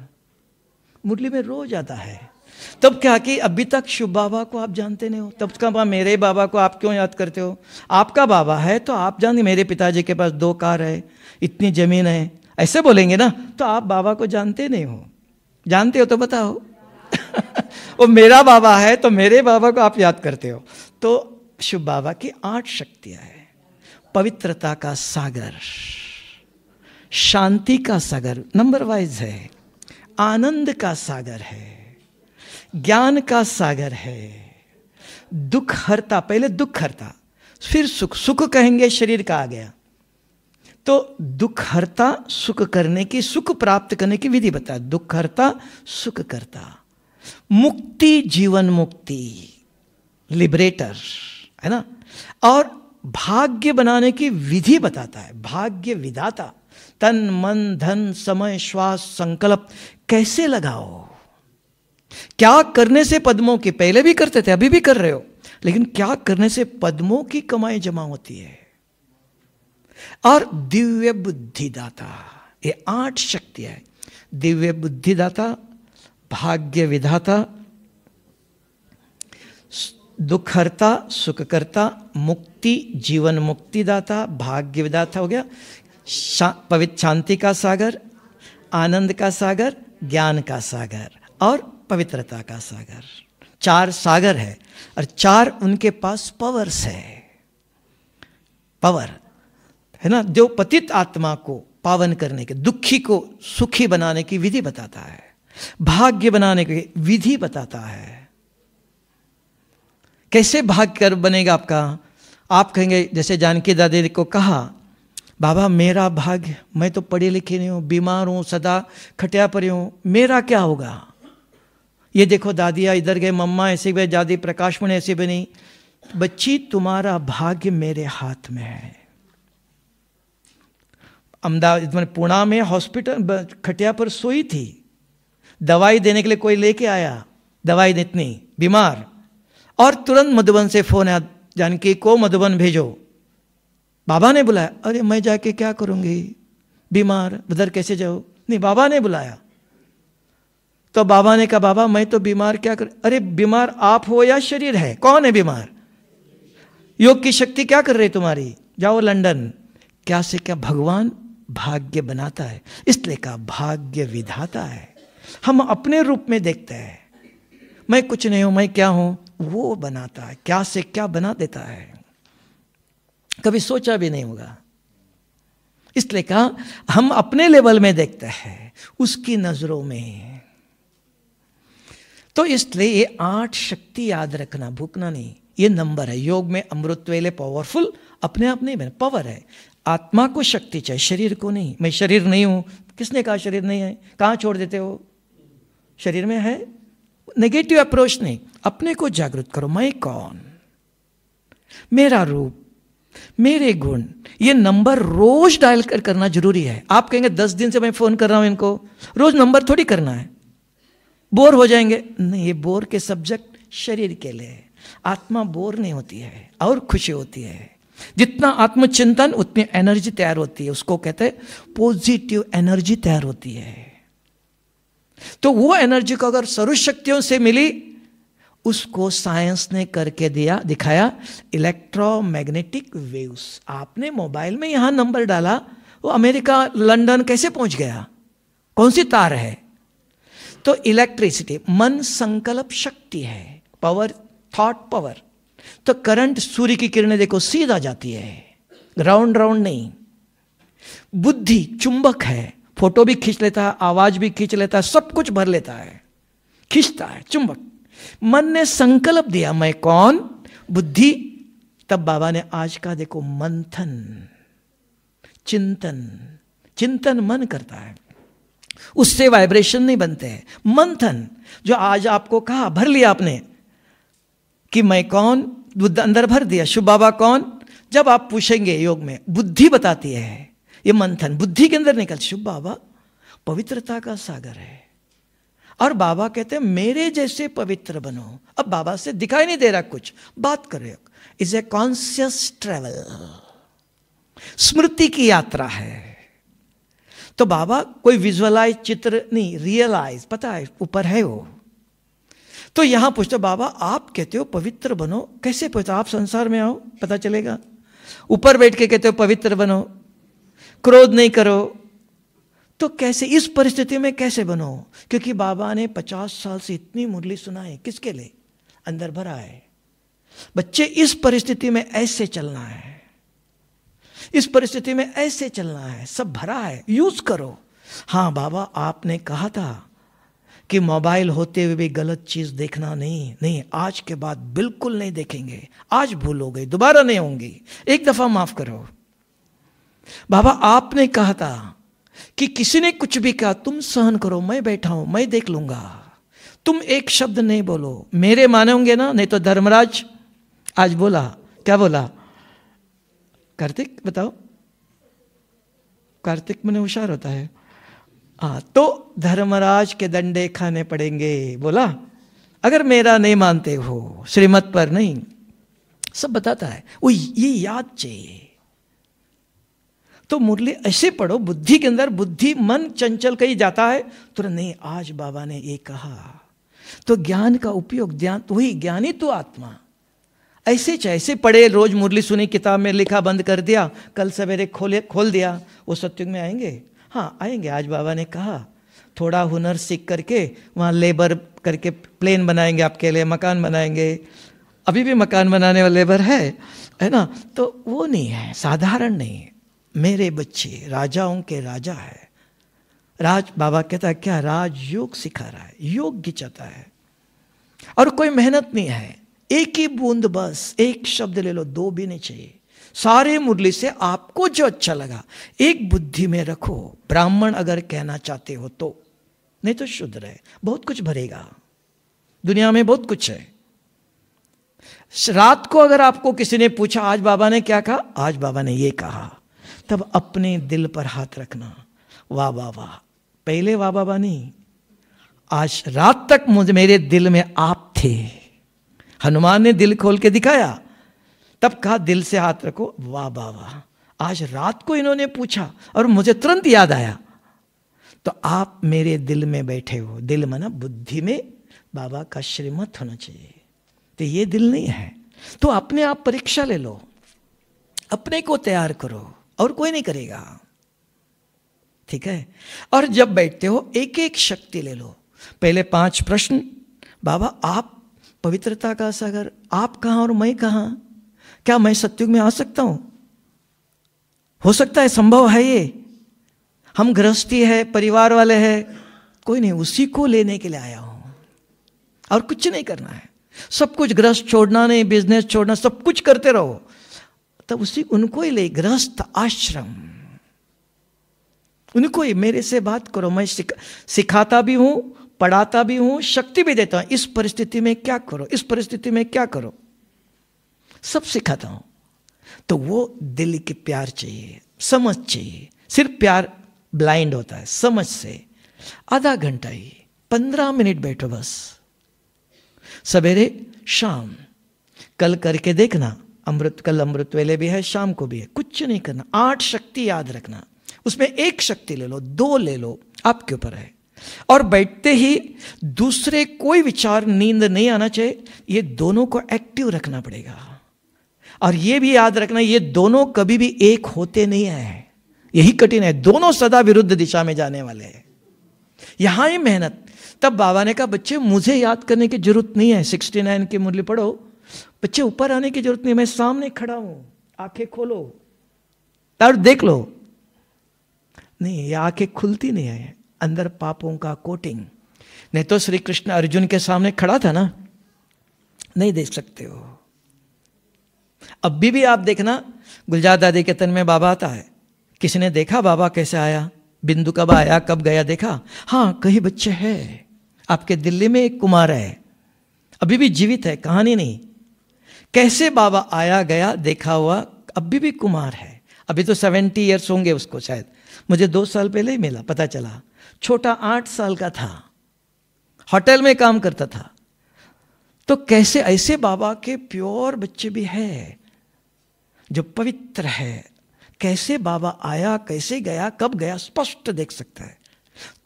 मुरली में रोज आता है तब क्या कि अभी तक शुभ बाबा को आप जानते नहीं हो तब कहा मेरे बाबा को आप क्यों याद करते हो आपका बाबा है तो आप जानते मेरे पिताजी के पास दो कार है इतनी जमीन है ऐसे बोलेंगे ना तो आप बाबा को जानते नहीं हो जानते हो तो बताओ वो मेरा बाबा है तो मेरे बाबा को आप याद करते हो तो शिव बाबा की आठ शक्तियां हैं पवित्रता का सागर शांति का सागर नंबर वाइज है आनंद का सागर है ज्ञान का सागर है दुख हरता पहले दुख हरता फिर सुख सुख कहेंगे शरीर का आ गया तो दुख हरता सुख करने की सुख प्राप्त करने की विधि बता दुख हरता सुख करता मुक्ति जीवन मुक्ति लिबरेटर है ना और भाग्य बनाने की विधि बताता है भाग्य विधाता तन मन धन समय श्वास संकल्प कैसे लगाओ क्या करने से पद्मों की पहले भी करते थे अभी भी कर रहे हो लेकिन क्या करने से पद्मों की कमाई जमा होती है और दिव्य बुद्धिदाता ये आठ शक्तियां है दिव्य बुद्धिदाता भाग्य विधाता दुखहरता सुखकर्ता मुक्ति जीवन मुक्तिदाता भाग्य विदाता हो गया शा, पवित्र शांति का सागर आनंद का सागर ज्ञान का सागर और पवित्रता का सागर चार सागर है और चार उनके पास पावर्स है पावर है ना जो पतित आत्मा को पावन करने के दुखी को सुखी बनाने की विधि बताता है भाग्य बनाने की विधि बताता है कैसे भाग्य बनेगा आपका आप कहेंगे जैसे जानकी दादी को कहा बाबा मेरा भाग्य मैं तो पढ़ी लिखे नहीं हूं बीमार हूं सदा खटिया पर हूं मेरा क्या होगा ये देखो दादिया इधर गए मम्मा ऐसे गए दादी प्रकाश ऐसी ऐसे बनी बच्ची तुम्हारा भाग्य मेरे हाथ में है अहमदाबाद मैंने पूना में हॉस्पिटल खटिया पर सोई थी दवाई देने के लिए कोई लेके आया दवाई इतनी बीमार और तुरंत मधुबन से फोन आया जानकी को मधुबन भेजो बाबा ने बुलाया अरे मैं जाके क्या करूंगी बीमार उधर कैसे जाओ नहीं बाबा ने बुलाया तो बाबा ने कहा बाबा मैं तो बीमार क्या कर अरे बीमार आप हो या शरीर है कौन है बीमार योग की शक्ति क्या कर रही तुम्हारी जाओ लंदन क्या से क्या भगवान भाग्य बनाता है इसलिए कहा भाग्य विधाता है हम अपने रूप में देखते हैं मैं कुछ नहीं हूं मैं क्या हूं वो बनाता है क्या से क्या बना देता है कभी सोचा भी नहीं होगा इसलिए कहा हम अपने लेवल में देखते हैं उसकी नजरों में तो इसलिए ये आठ शक्ति याद रखना भूखना नहीं ये नंबर है योग में अमृत वेले पावरफुल अपने आप नहीं बने पावर है आत्मा को शक्ति चाहिए शरीर को नहीं मैं शरीर नहीं हूं किसने कहा शरीर नहीं है कहां छोड़ देते हो शरीर में है नेगेटिव अप्रोच नहीं अपने को जागृत करो मैं कौन मेरा रूप मेरे गुण ये नंबर रोज डायल कर करना जरूरी है आप कहेंगे दस दिन से मैं फोन कर रहा हूं इनको रोज नंबर थोड़ी करना है बोर हो जाएंगे नहीं ये बोर के सब्जेक्ट शरीर के लिए आत्मा बोर नहीं होती है और खुशी होती है जितना आत्मचिंतन उतनी एनर्जी तैयार होती है उसको कहते हैं पॉजिटिव एनर्जी तैयार होती है तो वो एनर्जी को अगर सर्व शक्तियों से मिली उसको साइंस ने करके दिया दिखाया इलेक्ट्रोमैग्नेटिक वेव्स आपने मोबाइल में यहां नंबर डाला वो अमेरिका लंदन कैसे पहुंच गया कौन सी तार है तो इलेक्ट्रिसिटी मन संकल्प शक्ति है पावर थॉट पावर तो करंट सूर्य की किरणें देखो सीधा जाती है राउंड राउंड नहीं बुद्धि चुंबक है फोटो भी खींच लेता है आवाज भी खींच लेता है सब कुछ भर लेता है खींचता है चुंबक मन ने संकल्प दिया मैं कौन बुद्धि तब बाबा ने आज का देखो मंथन चिंतन चिंतन मन करता है उससे वाइब्रेशन नहीं बनते हैं मंथन जो आज आपको कहा भर लिया आपने कि मैं कौन बुद्ध अंदर भर दिया शिव बाबा कौन जब आप पूछेंगे योग में बुद्धि बताती है ये मंथन बुद्धि के अंदर निकल शिव बाबा पवित्रता का सागर है और बाबा कहते हैं मेरे जैसे पवित्र बनो अब बाबा से दिखाई नहीं दे रहा कुछ बात कर रहे इज ए कॉन्सियस ट्रेवल स्मृति की यात्रा है तो बाबा कोई विजुअलाइज चित्र नहीं रियलाइज पता है ऊपर है वो तो यहां पूछते बाबा आप कहते हो पवित्र बनो कैसे पूछते आप संसार में आओ पता चलेगा ऊपर बैठ के कहते हो पवित्र बनो क्रोध नहीं करो तो कैसे इस परिस्थिति में कैसे बनो क्योंकि बाबा ने पचास साल से इतनी मुरली सुनाई किसके लिए अंदर भरा है बच्चे इस परिस्थिति में ऐसे चलना है इस परिस्थिति में ऐसे चलना है सब भरा है यूज करो हाँ बाबा आपने कहा था कि मोबाइल होते हुए भी गलत चीज देखना नहीं नहीं आज के बाद बिल्कुल नहीं देखेंगे आज भूलोगे दोबारा नहीं होंगी एक दफा माफ करो बाबा आपने कहा था कि किसी ने कुछ भी कहा तुम सहन करो मैं बैठा हूं मैं देख लूंगा तुम एक शब्द नहीं बोलो मेरे माने होंगे ना नहीं तो धर्मराज आज बोला क्या बोला कार्तिक बताओ कार्तिक मैंने होशियार होता है आ, हाँ, तो धर्मराज के दंडे खाने पड़ेंगे बोला अगर मेरा नहीं मानते हो श्रीमत पर नहीं सब बताता है वो ये याद चाहिए तो मुरली ऐसे पढ़ो बुद्धि के अंदर बुद्धि मन चंचल कहीं जाता है तो नहीं आज बाबा ने ये कहा तो ज्ञान का उपयोग ज्ञान वही ज्ञानी तो आत्मा ऐसे जैसे पढ़े रोज मुरली सुनी किताब में लिखा बंद कर दिया कल सवेरे खोले खोल दिया वो सत्युग में आएंगे हाँ आएंगे आज बाबा ने कहा थोड़ा हुनर सीख करके वहाँ लेबर करके प्लेन बनाएंगे आपके लिए मकान बनाएंगे अभी भी मकान बनाने वाला लेबर है है ना तो वो नहीं है साधारण नहीं है मेरे बच्चे राजाओं के राजा है राज बाबा कहता है क्या राज योग सिखा रहा है योग चाहता है और कोई मेहनत नहीं है एक ही बूंद बस एक शब्द ले लो दो भी नहीं चाहिए सारे मुरली से आपको जो अच्छा लगा एक बुद्धि में रखो ब्राह्मण अगर कहना चाहते हो तो नहीं तो शुद्ध रहे बहुत कुछ भरेगा दुनिया में बहुत कुछ है रात को अगर आपको किसी ने पूछा आज बाबा ने क्या कहा आज बाबा ने ये कहा तब अपने दिल पर हाथ रखना वाह वाह वाह पहले वाह बाबा नहीं आज रात तक मुझे मेरे दिल में आप थे हनुमान ने दिल खोल के दिखाया तब कहा दिल से हाथ रखो वाह वाह वाह आज रात को इन्होंने पूछा और मुझे तुरंत याद आया तो आप मेरे दिल में बैठे हो दिल मना बुद्धि में बाबा का श्रीमत होना चाहिए तो ये दिल नहीं है तो अपने आप परीक्षा ले लो अपने को तैयार करो और कोई नहीं करेगा ठीक है और जब बैठते हो एक एक शक्ति ले लो पहले पांच प्रश्न बाबा आप पवित्रता का सागर आप कहां और मैं कहां क्या मैं सत्युग में आ सकता हूं हो सकता है संभव है ये हम गृहस्थी है परिवार वाले हैं कोई नहीं उसी को लेने के लिए आया हूं और कुछ नहीं करना है सब कुछ ग्रस्त छोड़ना नहीं बिजनेस छोड़ना सब कुछ करते रहो तब उसी उनको ही ले गृहस्थ आश्रम उनको ही मेरे से बात करो मैं सिखाता भी हूं पढ़ाता भी हूं शक्ति भी देता हूं इस परिस्थिति में क्या करो इस परिस्थिति में क्या करो सब सिखाता हूं तो वो दिल के प्यार चाहिए समझ चाहिए सिर्फ प्यार ब्लाइंड होता है समझ से आधा घंटा ही पंद्रह मिनट बैठो बस सवेरे शाम कल करके देखना अमृत कल अमृत वेले भी है शाम को भी है कुछ नहीं करना आठ शक्ति याद रखना उसमें एक शक्ति ले लो दो ले लो आपके ऊपर है और बैठते ही दूसरे कोई विचार नींद नहीं आना चाहिए ये दोनों को एक्टिव रखना पड़ेगा और ये भी याद रखना ये दोनों कभी भी एक होते नहीं है यही कठिन है दोनों सदा विरुद्ध दिशा में जाने वाले हैं यहां ही मेहनत तब बाबा ने कहा बच्चे मुझे याद करने की जरूरत नहीं है सिक्सटी नाइन के मूल्य पढ़ो बच्चे ऊपर आने की जरूरत नहीं मैं सामने खड़ा हूं आंखें खोलो और देख लो नहीं ये आंखें खुलती नहीं है अंदर पापों का कोटिंग नहीं तो श्री कृष्ण अर्जुन के सामने खड़ा था ना नहीं देख सकते हो अब भी, भी आप देखना गुलजार दादी के तन में बाबा आता है किसी ने देखा बाबा कैसे आया बिंदु कब आया कब गया देखा हाँ कहीं बच्चे है आपके दिल्ली में एक कुमार है अभी भी जीवित है कहानी नहीं कैसे बाबा आया गया देखा हुआ अभी भी कुमार है अभी तो सेवेंटी ईयर्स होंगे उसको शायद मुझे दो साल पहले ही मिला पता चला छोटा आठ साल का था होटल में काम करता था तो कैसे ऐसे बाबा के प्योर बच्चे भी है जो पवित्र है कैसे बाबा आया कैसे गया कब गया स्पष्ट देख सकता है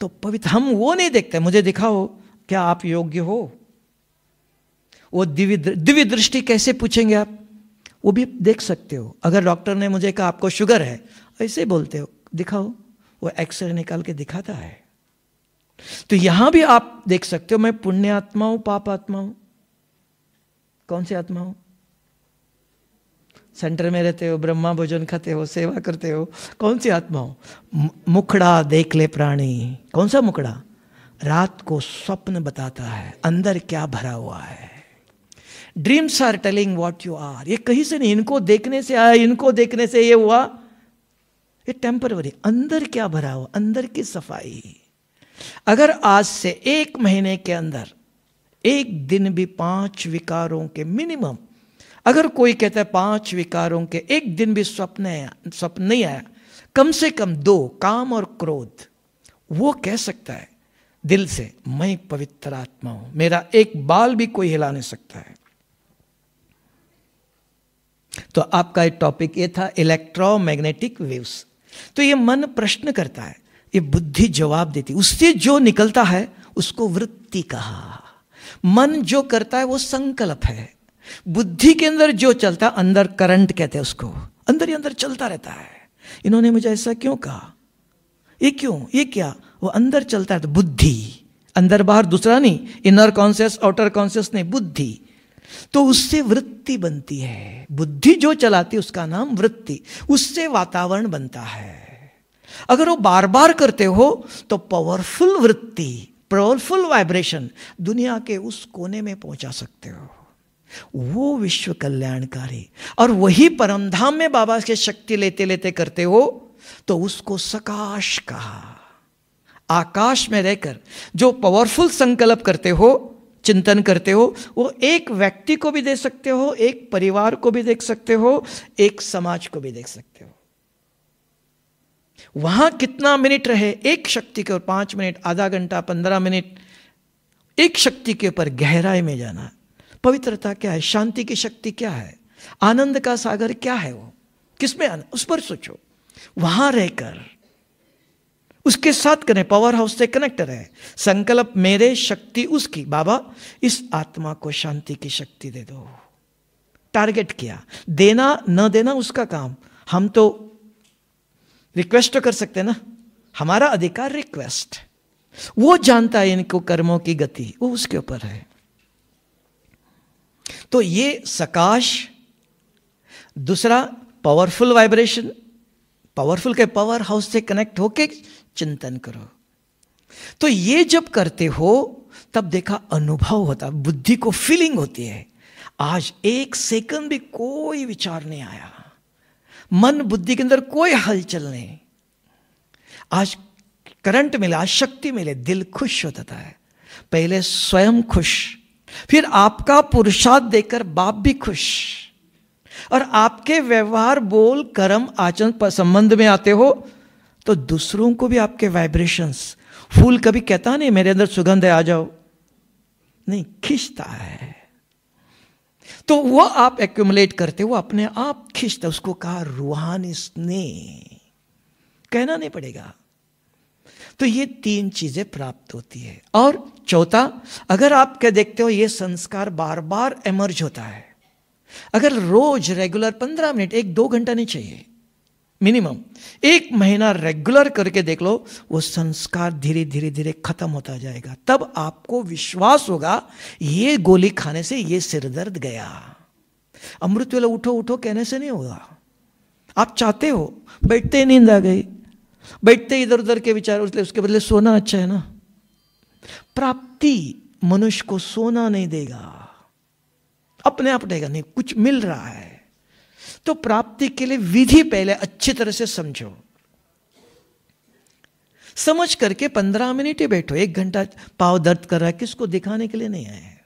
तो पवित्र हम वो नहीं देखते मुझे दिखाओ क्या आप योग्य हो वो दिव्य दिव्य दृष्टि कैसे पूछेंगे आप वो भी देख सकते हो अगर डॉक्टर ने मुझे कहा आपको शुगर है ऐसे बोलते हो दिखाओ वो एक्सरे निकाल के दिखाता है तो यहां भी आप देख सकते हो मैं पुण्य आत्मा हूं पाप आत्मा हूं कौन से आत्मा हूं सेंटर में रहते हो ब्रह्मा भोजन खाते हो सेवा करते हो कौन सी आत्मा हो मुखड़ा देख ले प्राणी कौन सा मुखड़ा रात को स्वप्न बताता है अंदर क्या भरा हुआ है dreams are telling what you are ये कहीं से नहीं इनको देखने से आया इनको देखने से ये हुआ ये टेम्पररी अंदर क्या भरा हुआ अंदर की सफाई अगर आज से एक महीने के अंदर एक दिन भी पांच विकारों के मिनिमम अगर कोई कहता है पांच विकारों के एक दिन भी स्वप्न आया स्वप्न नहीं आया कम से कम दो काम और क्रोध वो कह सकता है दिल से मैं पवित्र आत्मा हूं मेरा एक बाल भी कोई हिला नहीं सकता है तो आपका टॉपिक ये था इलेक्ट्रोमैग्नेटिक वेव्स तो ये मन प्रश्न करता है ये बुद्धि जवाब देती उससे जो निकलता है उसको वृत्ति कहा मन जो करता है वो संकल्प है बुद्धि के अंदर जो चलता अंदर करंट कहते हैं उसको अंदर ही अंदर चलता रहता है इन्होंने मुझे ऐसा क्यों कहा ये क्यों ये क्या वो अंदर चलता है तो बुद्धि अंदर बाहर दूसरा नहीं इनर कॉन्सियस आउटर कॉन्सियस नहीं बुद्धि तो उससे वृत्ति बनती है बुद्धि जो चलाती है उसका नाम वृत्ति उससे वातावरण बनता है अगर वो बार बार करते हो तो पावरफुल वृत्ति पावरफुल वाइब्रेशन दुनिया के उस कोने में पहुंचा सकते हो वो विश्व कल्याणकारी और वही परमधाम में बाबा से शक्ति लेते लेते करते हो तो उसको सकाश कहा आकाश में रहकर जो पावरफुल संकल्प करते हो चिंतन करते हो वो एक व्यक्ति को भी दे सकते हो एक परिवार को भी देख सकते हो एक समाज को भी देख सकते हो वहां कितना मिनट रहे एक शक्ति के ऊपर पांच मिनट आधा घंटा पंद्रह मिनट एक शक्ति के ऊपर गहराई में जाना पवित्रता क्या है शांति की शक्ति क्या है आनंद का सागर क्या है वो किसमें आना उस पर सोचो वहां रहकर उसके साथ करें पावर हाउस से कनेक्ट रहे संकल्प मेरे शक्ति उसकी बाबा इस आत्मा को शांति की शक्ति दे दो टारगेट किया देना न देना उसका काम हम तो रिक्वेस्ट तो कर सकते ना हमारा अधिकार रिक्वेस्ट वो जानता है इनको कर्मों की गति वो उसके ऊपर है तो ये सकाश दूसरा पावरफुल वाइब्रेशन पावरफुल के पावर हाउस से कनेक्ट होके चिंतन करो तो ये जब करते हो तब देखा अनुभव होता बुद्धि को फीलिंग होती है आज एक सेकंड भी कोई विचार नहीं आया मन बुद्धि के अंदर कोई हलचल नहीं आज करंट मिले आज शक्ति मिले दिल खुश हो जाता है पहले स्वयं खुश फिर आपका पुरुषार्थ देकर बाप भी खुश और आपके व्यवहार बोल कर्म आचरण पर संबंध में आते हो तो दूसरों को भी आपके वाइब्रेशंस फूल कभी कहता नहीं मेरे अंदर सुगंध है आ जाओ नहीं खींचता है तो वो आप एक्यूमुलेट करते वो अपने आप खींचता उसको कहा रूहान स्नेह कहना नहीं पड़ेगा तो ये तीन चीजें प्राप्त होती है और चौथा अगर आप क्या देखते हो ये संस्कार बार बार एमर्ज होता है अगर रोज रेगुलर पंद्रह मिनट एक दो घंटा नहीं चाहिए मिनिमम एक महीना रेगुलर करके देख लो वो संस्कार धीरे धीरे धीरे खत्म होता जाएगा तब आपको विश्वास होगा ये गोली खाने से ये सिरदर्द गया अमृत वेला उठो उठो कहने से नहीं होगा आप चाहते हो बैठते ही नींद आ गई बैठते इधर उधर के विचार उसके उसके बदले सोना अच्छा है ना प्राप्ति मनुष्य को सोना नहीं देगा अपने आप देगा नहीं कुछ मिल रहा है तो प्राप्ति के लिए विधि पहले अच्छी तरह से समझो समझ करके पंद्रह मिनट ही बैठो एक घंटा पाव दर्द कर रहा है किसको दिखाने के लिए नहीं आए हैं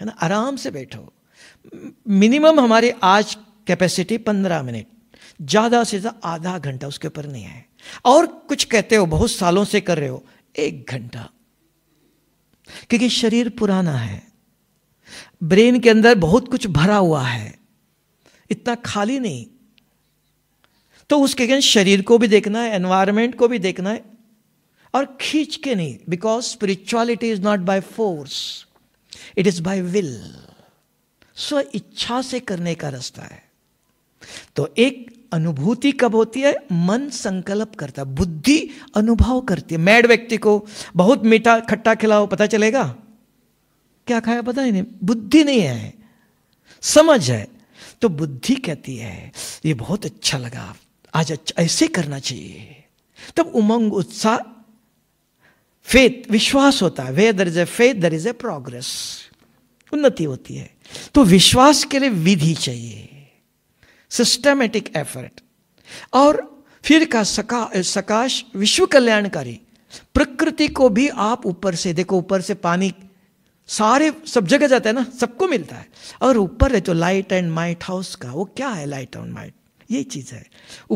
है ना आराम से बैठो मिनिमम हमारी आज कैपेसिटी पंद्रह मिनट ज्यादा से ज्यादा आधा घंटा उसके ऊपर नहीं है और कुछ कहते हो बहुत सालों से कर रहे हो एक घंटा क्योंकि शरीर पुराना है ब्रेन के अंदर बहुत कुछ भरा हुआ है इतना खाली नहीं तो उसके अगेंस्ट शरीर को भी देखना है एनवायरमेंट को भी देखना है और खींच के नहीं because spirituality is not by force it is by will स्व इच्छा से करने का रास्ता है तो एक अनुभूति कब होती है मन संकल्प करता है बुद्धि अनुभव करती है मैड व्यक्ति को बहुत मीठा खट्टा खिलाओ पता चलेगा क्या खाया पता ही नहीं बुद्धि नहीं है समझ है तो बुद्धि कहती है ये बहुत अच्छा लगा आज अच्छा ऐसे करना चाहिए तब उमंग उत्साह फेथ विश्वास होता है where there is a faith there is a progress उन्नति होती है तो विश्वास के लिए विधि चाहिए सिस्टमेटिक एफर्ट और फिर का सका सकाश विश्व कल्याणकारी प्रकृति को भी आप ऊपर से देखो ऊपर से पानी सारे सब जगह जाता है ना सबको मिलता है और ऊपर है जो लाइट एंड माइट हाउस का वो क्या है लाइट एंड माइट ये चीज है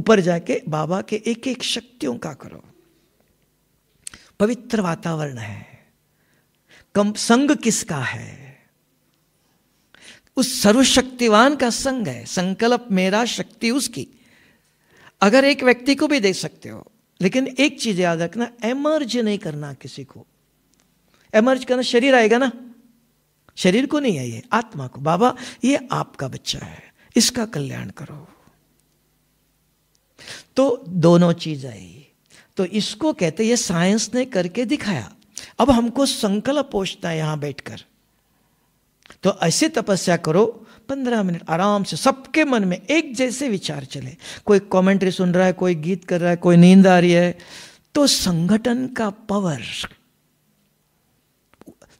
ऊपर जाके बाबा के एक एक शक्तियों का करो पवित्र वातावरण है कम संग किसका है उस सर्वशक्तिवान का संग है संकल्प मेरा शक्ति उसकी अगर एक व्यक्ति को भी दे सकते हो लेकिन एक चीज याद रखना एमर्ज नहीं करना किसी को एमर्ज करना शरीर आएगा ना शरीर को नहीं है आत्मा को बाबा ये आपका बच्चा है इसका कल्याण करो तो दोनों चीज आई तो इसको कहते ये साइंस ने करके दिखाया अब हमको संकल्प पोषता है यहां बैठकर तो ऐसे तपस्या करो पंद्रह मिनट आराम से सबके मन में एक जैसे विचार चले कोई कमेंट्री सुन रहा है कोई गीत कर रहा है कोई नींद आ रही है तो संगठन का पावर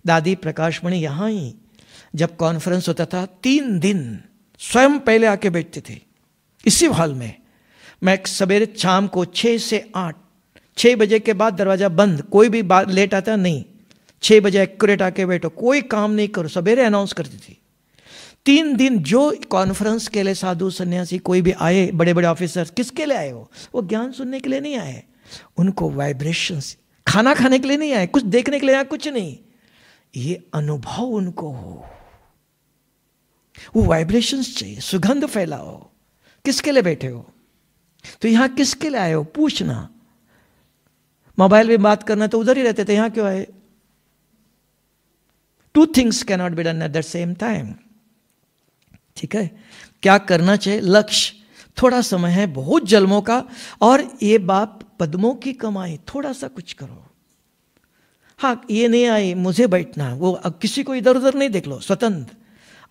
दादी प्रकाशमणि यहाँ ही जब कॉन्फ्रेंस होता था तीन दिन स्वयं पहले आके बैठते थे इसी हॉल में मैं सवेरे शाम को छः से आठ छः बजे के बाद दरवाज़ा बंद कोई भी बात लेट आता नहीं छः बजे एक्यूरेट आके बैठो कोई काम नहीं करो सवेरे अनाउंस करती थी तीन दिन जो कॉन्फ्रेंस के लिए साधु सन्यासी कोई भी आए बड़े बड़े ऑफिसर किसके लिए आए हो वो ज्ञान सुनने के लिए नहीं आए उनको वाइब्रेशंस खाना खाने के लिए नहीं आए कुछ देखने के लिए आए कुछ नहीं ये अनुभव उनको हो वो वाइब्रेशंस चाहिए सुगंध फैलाओ किसके लिए बैठे हो तो यहां किसके लिए आए हो पूछना मोबाइल में बात करना तो उधर ही रहते थे यहां क्यों आए two things can not be done at the same time ठीक है क्या करना चाहिए लक्ष्य थोड़ा समय है बहुत जन्मों का और ये बाप पद्मों की कमाई थोड़ा सा कुछ करो हाँ ये नहीं आई मुझे बैठना वो किसी को इधर उधर नहीं देख लो स्वतंत्र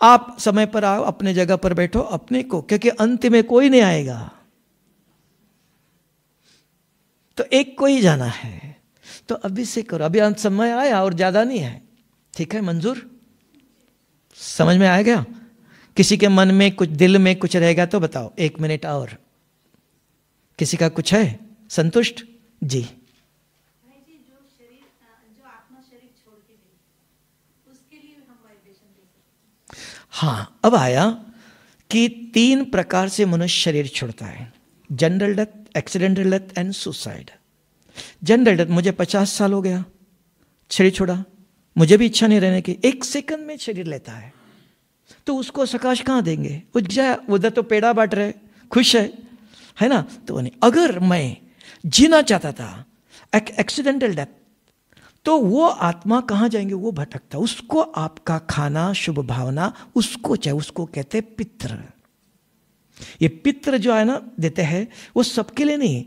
आप समय पर आओ अपने जगह पर बैठो अपने को क्योंकि अंत में कोई नहीं आएगा तो एक को ही जाना है तो अभी से करो अभी अंत समय आया और ज्यादा नहीं है ठीक है मंजूर समझ में आ गया किसी के मन में कुछ दिल में कुछ रहेगा तो बताओ एक मिनट और किसी का कुछ है संतुष्ट जी हाँ अब आया कि तीन प्रकार से मनुष्य शरीर छोड़ता है general death accidental death and suicide general death मुझे पचास साल हो गया शरीर छोड़ा मुझे भी इच्छा नहीं रहने की एक सेकंड में शरीर लेता है तो उसको सकाश कहाँ देंगे उधर तो पेड़ा बांट रहे खुश है है ना तो नहीं अगर मैं जीना चाहता था एक एक्सीडेंटल डेथ तो वो आत्मा कहाँ जाएंगे वो भटकता उसको आपका खाना शुभ भावना उसको चाहे उसको कहते पित्र ये पित्र जो है ना देते हैं वो सबके लिए नहीं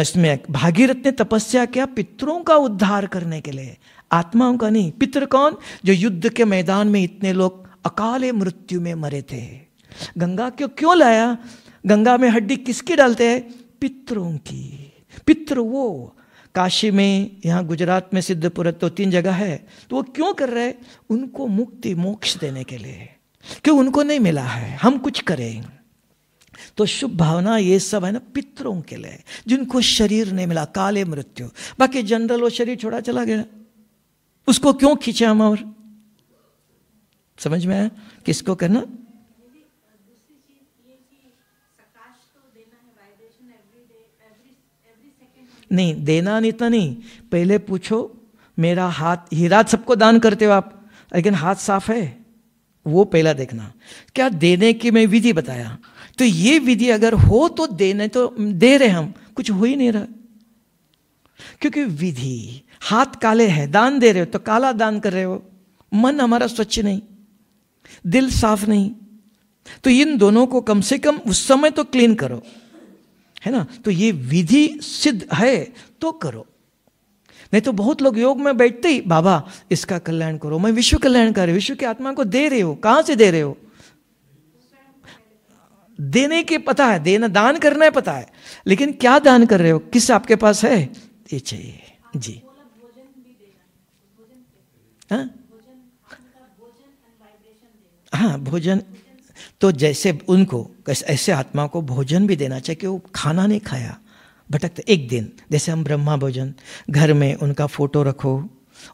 इसमें भागीरथ ने तपस्या किया पितरों का उद्धार करने के लिए आत्माओं का नहीं पित्र कौन जो युद्ध के मैदान में इतने लोग अकाले मृत्यु में मरे थे गंगा क्यों क्यों लाया गंगा में हड्डी किसकी डालते हैं पितरों की पित्र वो काशी में यहाँ गुजरात में सिद्धपुर तो तीन जगह है तो वो क्यों कर रहे उनको मुक्ति मोक्ष देने के लिए क्यों उनको नहीं मिला है हम कुछ करें तो शुभ भावना ये सब है ना पितरों के लिए जिनको शरीर नहीं मिला काले मृत्यु बाकी जनरल वो शरीर छोड़ा चला गया उसको क्यों खींचे हम और समझ में आया किसको करना नहीं देना नहीं इतना नहीं पहले पूछो मेरा हाथ हीरा सबको दान करते हो आप लेकिन हाथ साफ है वो पहला देखना क्या देने की मैं विधि बताया तो ये विधि अगर हो तो देने तो दे रहे हम कुछ हो ही नहीं रहा क्योंकि विधि हाथ काले हैं दान दे रहे हो तो काला दान कर रहे हो मन हमारा स्वच्छ नहीं दिल साफ नहीं तो इन दोनों को कम से कम उस समय तो क्लीन करो है ना तो ये विधि सिद्ध है तो करो नहीं तो बहुत लोग योग में बैठते ही बाबा इसका कल्याण करो मैं विश्व कल्याण कर विश्व की आत्मा को दे रहे हो कहां से दे रहे हो देने के पता है देना दान करना है पता है लेकिन क्या दान कर रहे हो किस आपके पास है ये चाहिए जी हाँ, हाँ भोजन तो जैसे उनको ऐसे आत्मा को भोजन भी देना चाहिए कि वो खाना नहीं खाया भटकते एक दिन जैसे हम ब्रह्मा भोजन घर में उनका फोटो रखो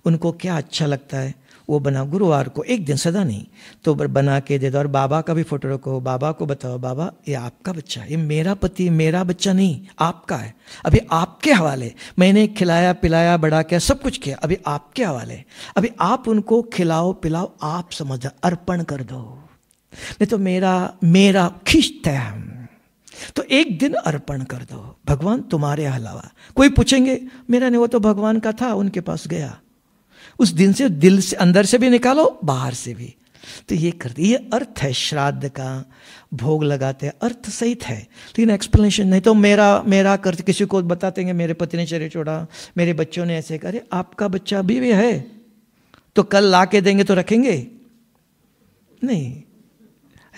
उनको क्या अच्छा लगता है वो बना गुरुवार को एक दिन सदा नहीं तो बना के दे दो और बाबा का भी फोटो रखो बाबा को बताओ बाबा ये आपका बच्चा ये मेरा पति मेरा बच्चा नहीं आपका है अभी आपके हवाले मैंने खिलाया पिलाया बड़ा किया सब कुछ किया अभी आपके हवाले अभी आप उनको खिलाओ पिलाओ आप समझ अर्पण कर दो नहीं तो मेरा मेरा खींचते हम तो एक दिन अर्पण कर दो भगवान तुम्हारे अलावा कोई पूछेंगे मेरा नहीं वो तो भगवान का था उनके पास गया उस दिन से दिल से अंदर से भी निकालो बाहर से भी तो ये करते ये अर्थ है श्राद्ध का भोग लगाते हैं अर्थ सहित है लेकिन एक्सप्लेनेशन नहीं तो मेरा मेरा कर किसी को बताते हैं मेरे पति ने शरीर छोड़ा मेरे बच्चों ने ऐसे करे आपका बच्चा अभी भी है तो कल ला के देंगे तो रखेंगे नहीं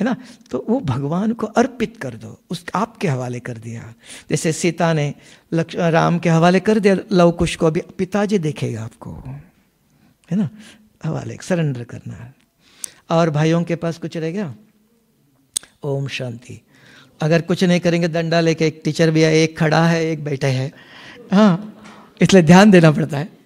है ना तो वो भगवान को अर्पित कर दो उस आपके हवाले कर दिया जैसे सीता ने राम के हवाले कर दिया लवकुश को अभी पिताजी देखेगा आपको है ना हवाले सरेंडर करना और भाइयों के पास कुछ रह गया ओम शांति अगर कुछ नहीं करेंगे दंडा लेके एक टीचर भी है एक खड़ा है एक बैठे है हाँ इसलिए ध्यान देना पड़ता है